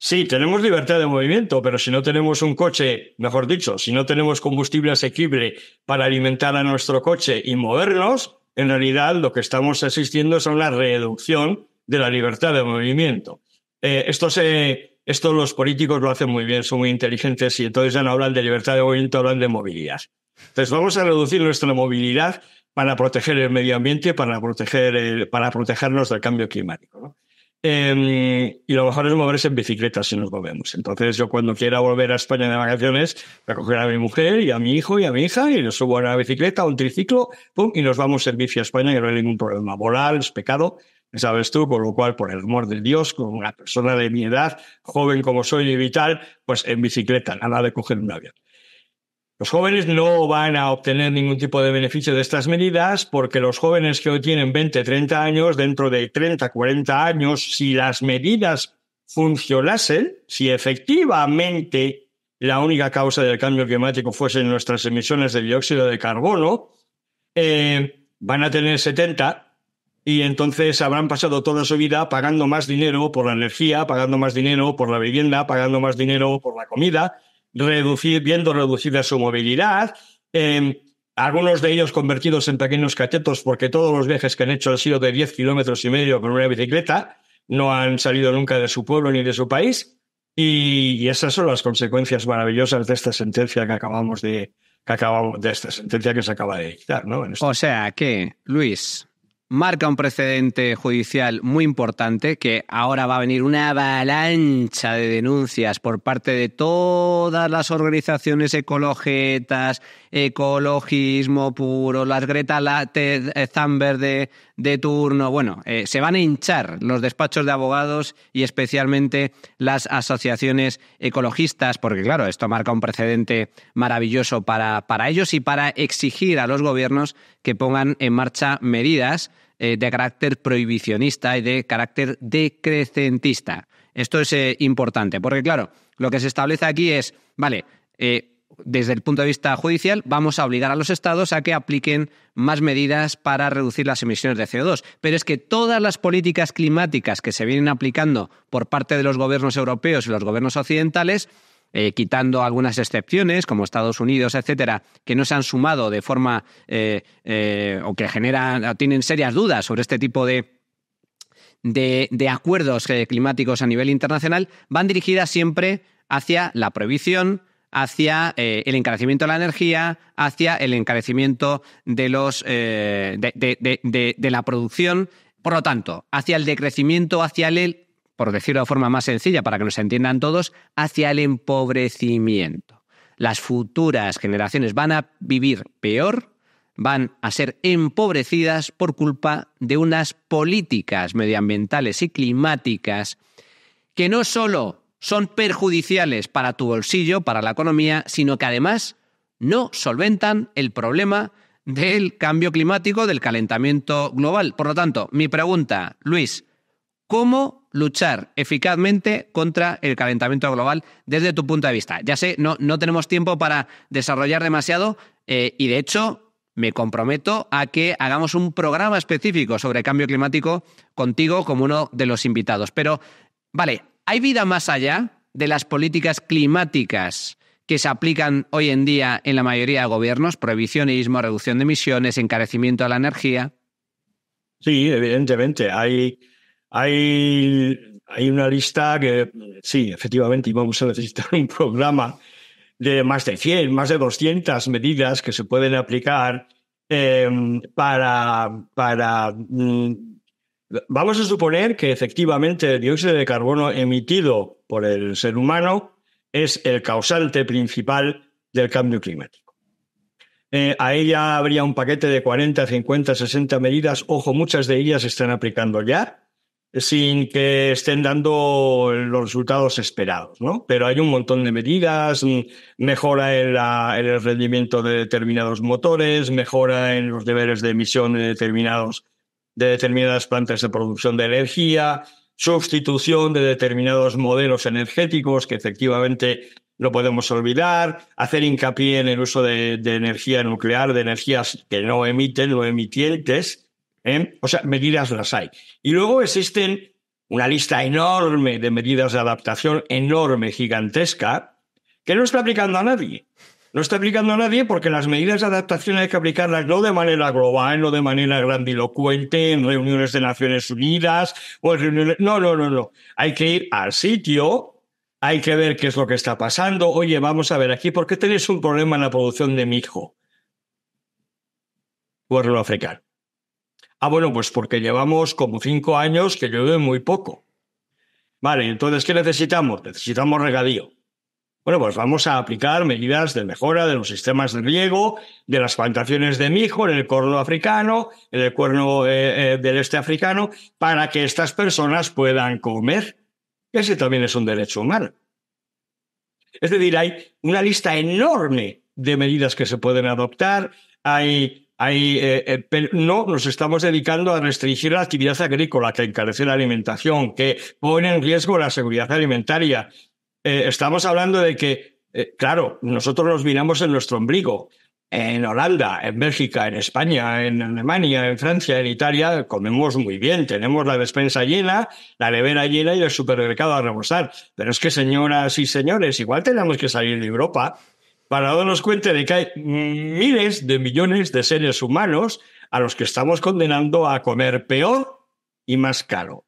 Sí, tenemos libertad de movimiento, pero si no tenemos un coche, mejor dicho, si no tenemos combustible asequible para alimentar a nuestro coche y movernos, en realidad lo que estamos asistiendo es a una reducción de la libertad de movimiento. Eh, esto, se, esto los políticos lo hacen muy bien, son muy inteligentes y entonces ya no hablan de libertad de movimiento, hablan de movilidad. Entonces vamos a reducir nuestra movilidad para proteger el medio ambiente, para, proteger para protegernos del cambio climático. ¿no? Em, y lo mejor es moverse en bicicleta si nos movemos. Entonces, yo cuando quiera volver a España de vacaciones, voy a coger a mi mujer y a mi hijo y a mi hija y nos subo a una bicicleta, a un triciclo, pum, y nos vamos en bici a España y no hay ningún problema moral, es pecado, sabes tú, por lo cual, por el amor de Dios, con una persona de mi edad, joven como soy y vital, pues en bicicleta, nada de coger un avión. Los jóvenes no van a obtener ningún tipo de beneficio de estas medidas porque los jóvenes que hoy tienen 20, 30 años, dentro de 30, 40 años, si las medidas funcionasen, si efectivamente la única causa del cambio climático fuesen nuestras emisiones de dióxido de carbono, eh, van a tener 70 y entonces habrán pasado toda su vida pagando más dinero por la energía, pagando más dinero por la vivienda, pagando más dinero por la comida, viendo reducida su movilidad, em, algunos de ellos convertidos en pequeños catetos porque todos los viajes que han hecho han sido de 10 kilómetros y medio con una bicicleta, no han salido nunca de su pueblo ni de su país. Y, esas son las consecuencias maravillosas de esta sentencia que acabamos de, que acabamos, de esta sentencia que se acaba de dictar, este O sea que, Luis, marca un precedente judicial muy importante que ahora va a venir una avalancha de denuncias por parte de todas las organizaciones ecologetas, ecologismo puro, las Greta Thunberg verde de turno. Bueno, eh, se van a hinchar los despachos de abogados y especialmente las asociaciones ecologistas, porque claro, esto marca un precedente maravilloso para, para ellos y para exigir a los gobiernos que pongan en marcha medidas eh, de carácter prohibicionista y de carácter decrecentista. Esto es eh, importante, porque claro, lo que se establece aquí es, vale, eh, desde el punto de vista judicial, vamos a obligar a los estados a que apliquen más medidas para reducir las emisiones de CO2. Pero es que todas las políticas climáticas que se vienen aplicando por parte de los gobiernos europeos y los gobiernos occidentales, eh, quitando algunas excepciones como Estados Unidos, etcétera, que no se han sumado de forma eh, eh, o que generan o tienen serias dudas sobre este tipo de, de, acuerdos climáticos a nivel internacional van dirigidas siempre hacia la prohibición, hacia eh, el encarecimiento de la energía, hacia el encarecimiento de, los, eh, de, de, la producción, por lo tanto, hacia el decrecimiento, hacia el, por decirlo de forma más sencilla para que nos entiendan todos, hacia el empobrecimiento. Las futuras generaciones van a vivir peor, van a ser empobrecidas por culpa de unas políticas medioambientales y climáticas que no solo son perjudiciales para tu bolsillo, para la economía, sino que además no solventan el problema del cambio climático, del calentamiento global. Por lo tanto, mi pregunta, Luis, ¿cómo luchar eficazmente contra el calentamiento global desde tu punto de vista? Ya sé, no, no tenemos tiempo para desarrollar demasiado eh, y de hecho me comprometo a que hagamos un programa específico sobre cambio climático contigo como uno de los invitados. Pero, vale, ¿Hay vida más allá de las políticas climáticas que se aplican hoy en día en la mayoría de gobiernos? Prohibicionismo, reducción de emisiones, encarecimiento de la energía. Sí, evidentemente. Hay, hay, hay una lista que, sí, efectivamente, vamos a necesitar un programa de más de 100, más de 200 medidas que se pueden aplicar eh, para, para mm, Vamos a suponer que efectivamente el dióxido de carbono emitido por el ser humano es el causante principal del cambio climático. Ahí eh, ya habría un paquete de 40, 50, 60 medidas. Ojo, muchas de ellas se están aplicando ya sin que estén dando los resultados esperados, ¿no? Pero hay un montón de medidas, mejora en el rendimiento de determinados motores, mejora en los deberes de emisión de determinados de determinadas plantas de producción de energía, sustitución de determinados modelos energéticos que efectivamente no podemos olvidar, hacer hincapié en el uso de, energía nuclear, de energías que no emiten, no emitientes. ¿eh? O sea, medidas las hay. Y luego existen una lista enorme de medidas de adaptación, enorme, gigantesca, que no está aplicando a nadie. No está aplicando a nadie porque las medidas de adaptación hay que aplicarlas no de manera global, no de manera grandilocuente, en reuniones de Naciones Unidas o en reuniones... No, no, no, no. Hay que ir al sitio, hay que ver qué es lo que está pasando. Oye, vamos a ver aquí, ¿por qué tenéis un problema en la producción de mijo? Pueblo africano. Ah, bueno, pues porque llevamos como cinco años que llueve muy poco. Vale, entonces, ¿qué necesitamos? Necesitamos regadío. Bueno, pues vamos a aplicar medidas de mejora de los sistemas de riego, de las plantaciones de mijo en el cuerno africano, en el cuerno eh, eh, del este africano, para que estas personas puedan comer. Ese también es un derecho humano. Es decir, hay una lista enorme de medidas que se pueden adoptar. Hay, hay eh, no nos estamos dedicando a restringir la actividad agrícola que encarece la alimentación, que pone en riesgo la seguridad alimentaria, eh, estamos hablando de que, eh, claro, nosotros nos miramos en nuestro ombligo. En Holanda, en Bélgica, en España, en Alemania, en Francia, en Italia, comemos muy bien. Tenemos la despensa llena, la nevera llena y el supermercado a rebosar. Pero es que, señoras y señores, igual tenemos que salir de Europa para darnos cuenta de que hay miles de millones de seres humanos a los que estamos condenando a comer peor y más caro.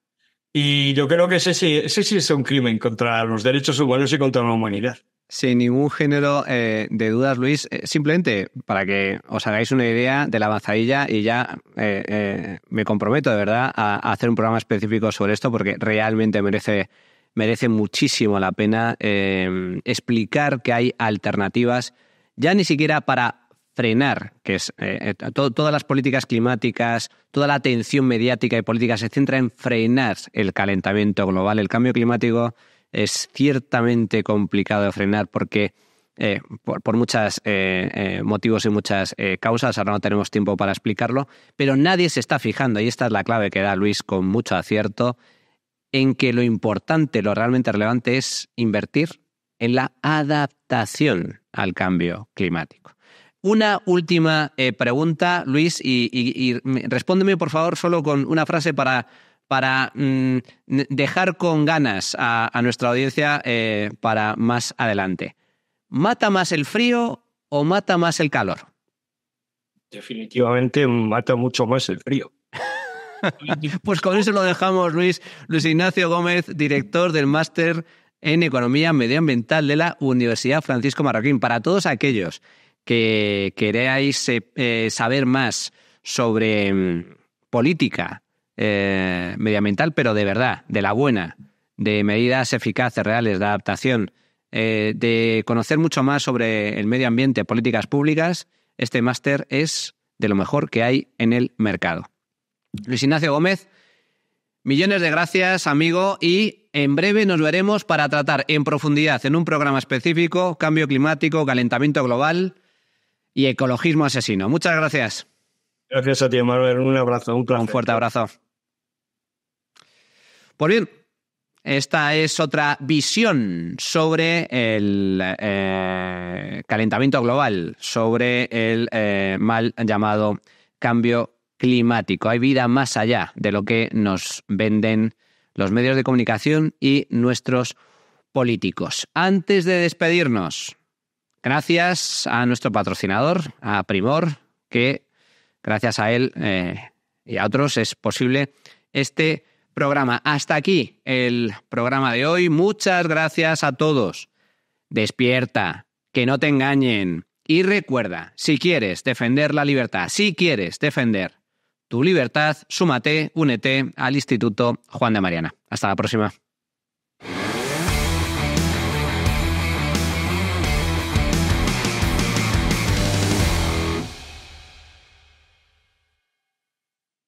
Y yo creo que ese sí, es un crimen contra los derechos humanos y contra la humanidad. Sin ningún género eh, de dudas, Luis. Eh, simplemente para que os hagáis una idea de la avanzadilla y ya eh, me comprometo de verdad a, hacer un programa específico sobre esto porque realmente merece, merece muchísimo la pena explicar que hay alternativas, ya ni siquiera para frenar, que es eh, eh, todas las políticas climáticas, toda la atención mediática y política se centra en frenar el calentamiento global. El cambio climático es ciertamente complicado de frenar porque eh, por, muchos motivos y muchas causas, ahora no tenemos tiempo para explicarlo, pero nadie se está fijando, y esta es la clave que da Luis con mucho acierto, en que lo importante, lo realmente relevante es invertir en la adaptación al cambio climático. Una última eh, pregunta, Luis, y, respóndeme, por favor, solo con una frase para, mm, dejar con ganas a, nuestra audiencia eh, para más adelante. ¿Mata más el frío o mata más el calor? Definitivamente mata mucho más el frío. pues con eso lo dejamos, Luis. Luis Ignacio Gómez, director del máster en Economía Medioambiental de la Universidad Francisco Marroquín. Para todos aquellos que queráis eh, eh, saber más sobre mm, política eh, medioambiental, pero de verdad, de la buena, de medidas eficaces, reales, de adaptación, de conocer mucho más sobre el medio ambiente, políticas públicas, este máster es de lo mejor que hay en el mercado. Luis Ignacio Gómez, millones de gracias, amigo, y en breve nos veremos para tratar en profundidad en un programa específico cambio climático, calentamiento global y Ecologismo Asesino. Muchas gracias. Gracias a ti, Manuel. Un abrazo, un fuerte abrazo. Pues bien, esta es otra visión sobre el eh, calentamiento global, sobre el eh, mal llamado cambio climático. Hay vida más allá de lo que nos venden los medios de comunicación y nuestros políticos. Antes de despedirnos, Gracias a nuestro patrocinador, a Primor, que gracias a él eh, y a otros es posible este programa. Hasta aquí el programa de hoy. Muchas gracias a todos. Despierta, que no te engañen. Y recuerda, si quieres defender la libertad, si quieres defender tu libertad, súmate, únete al Instituto Juan de Mariana. Hasta la próxima.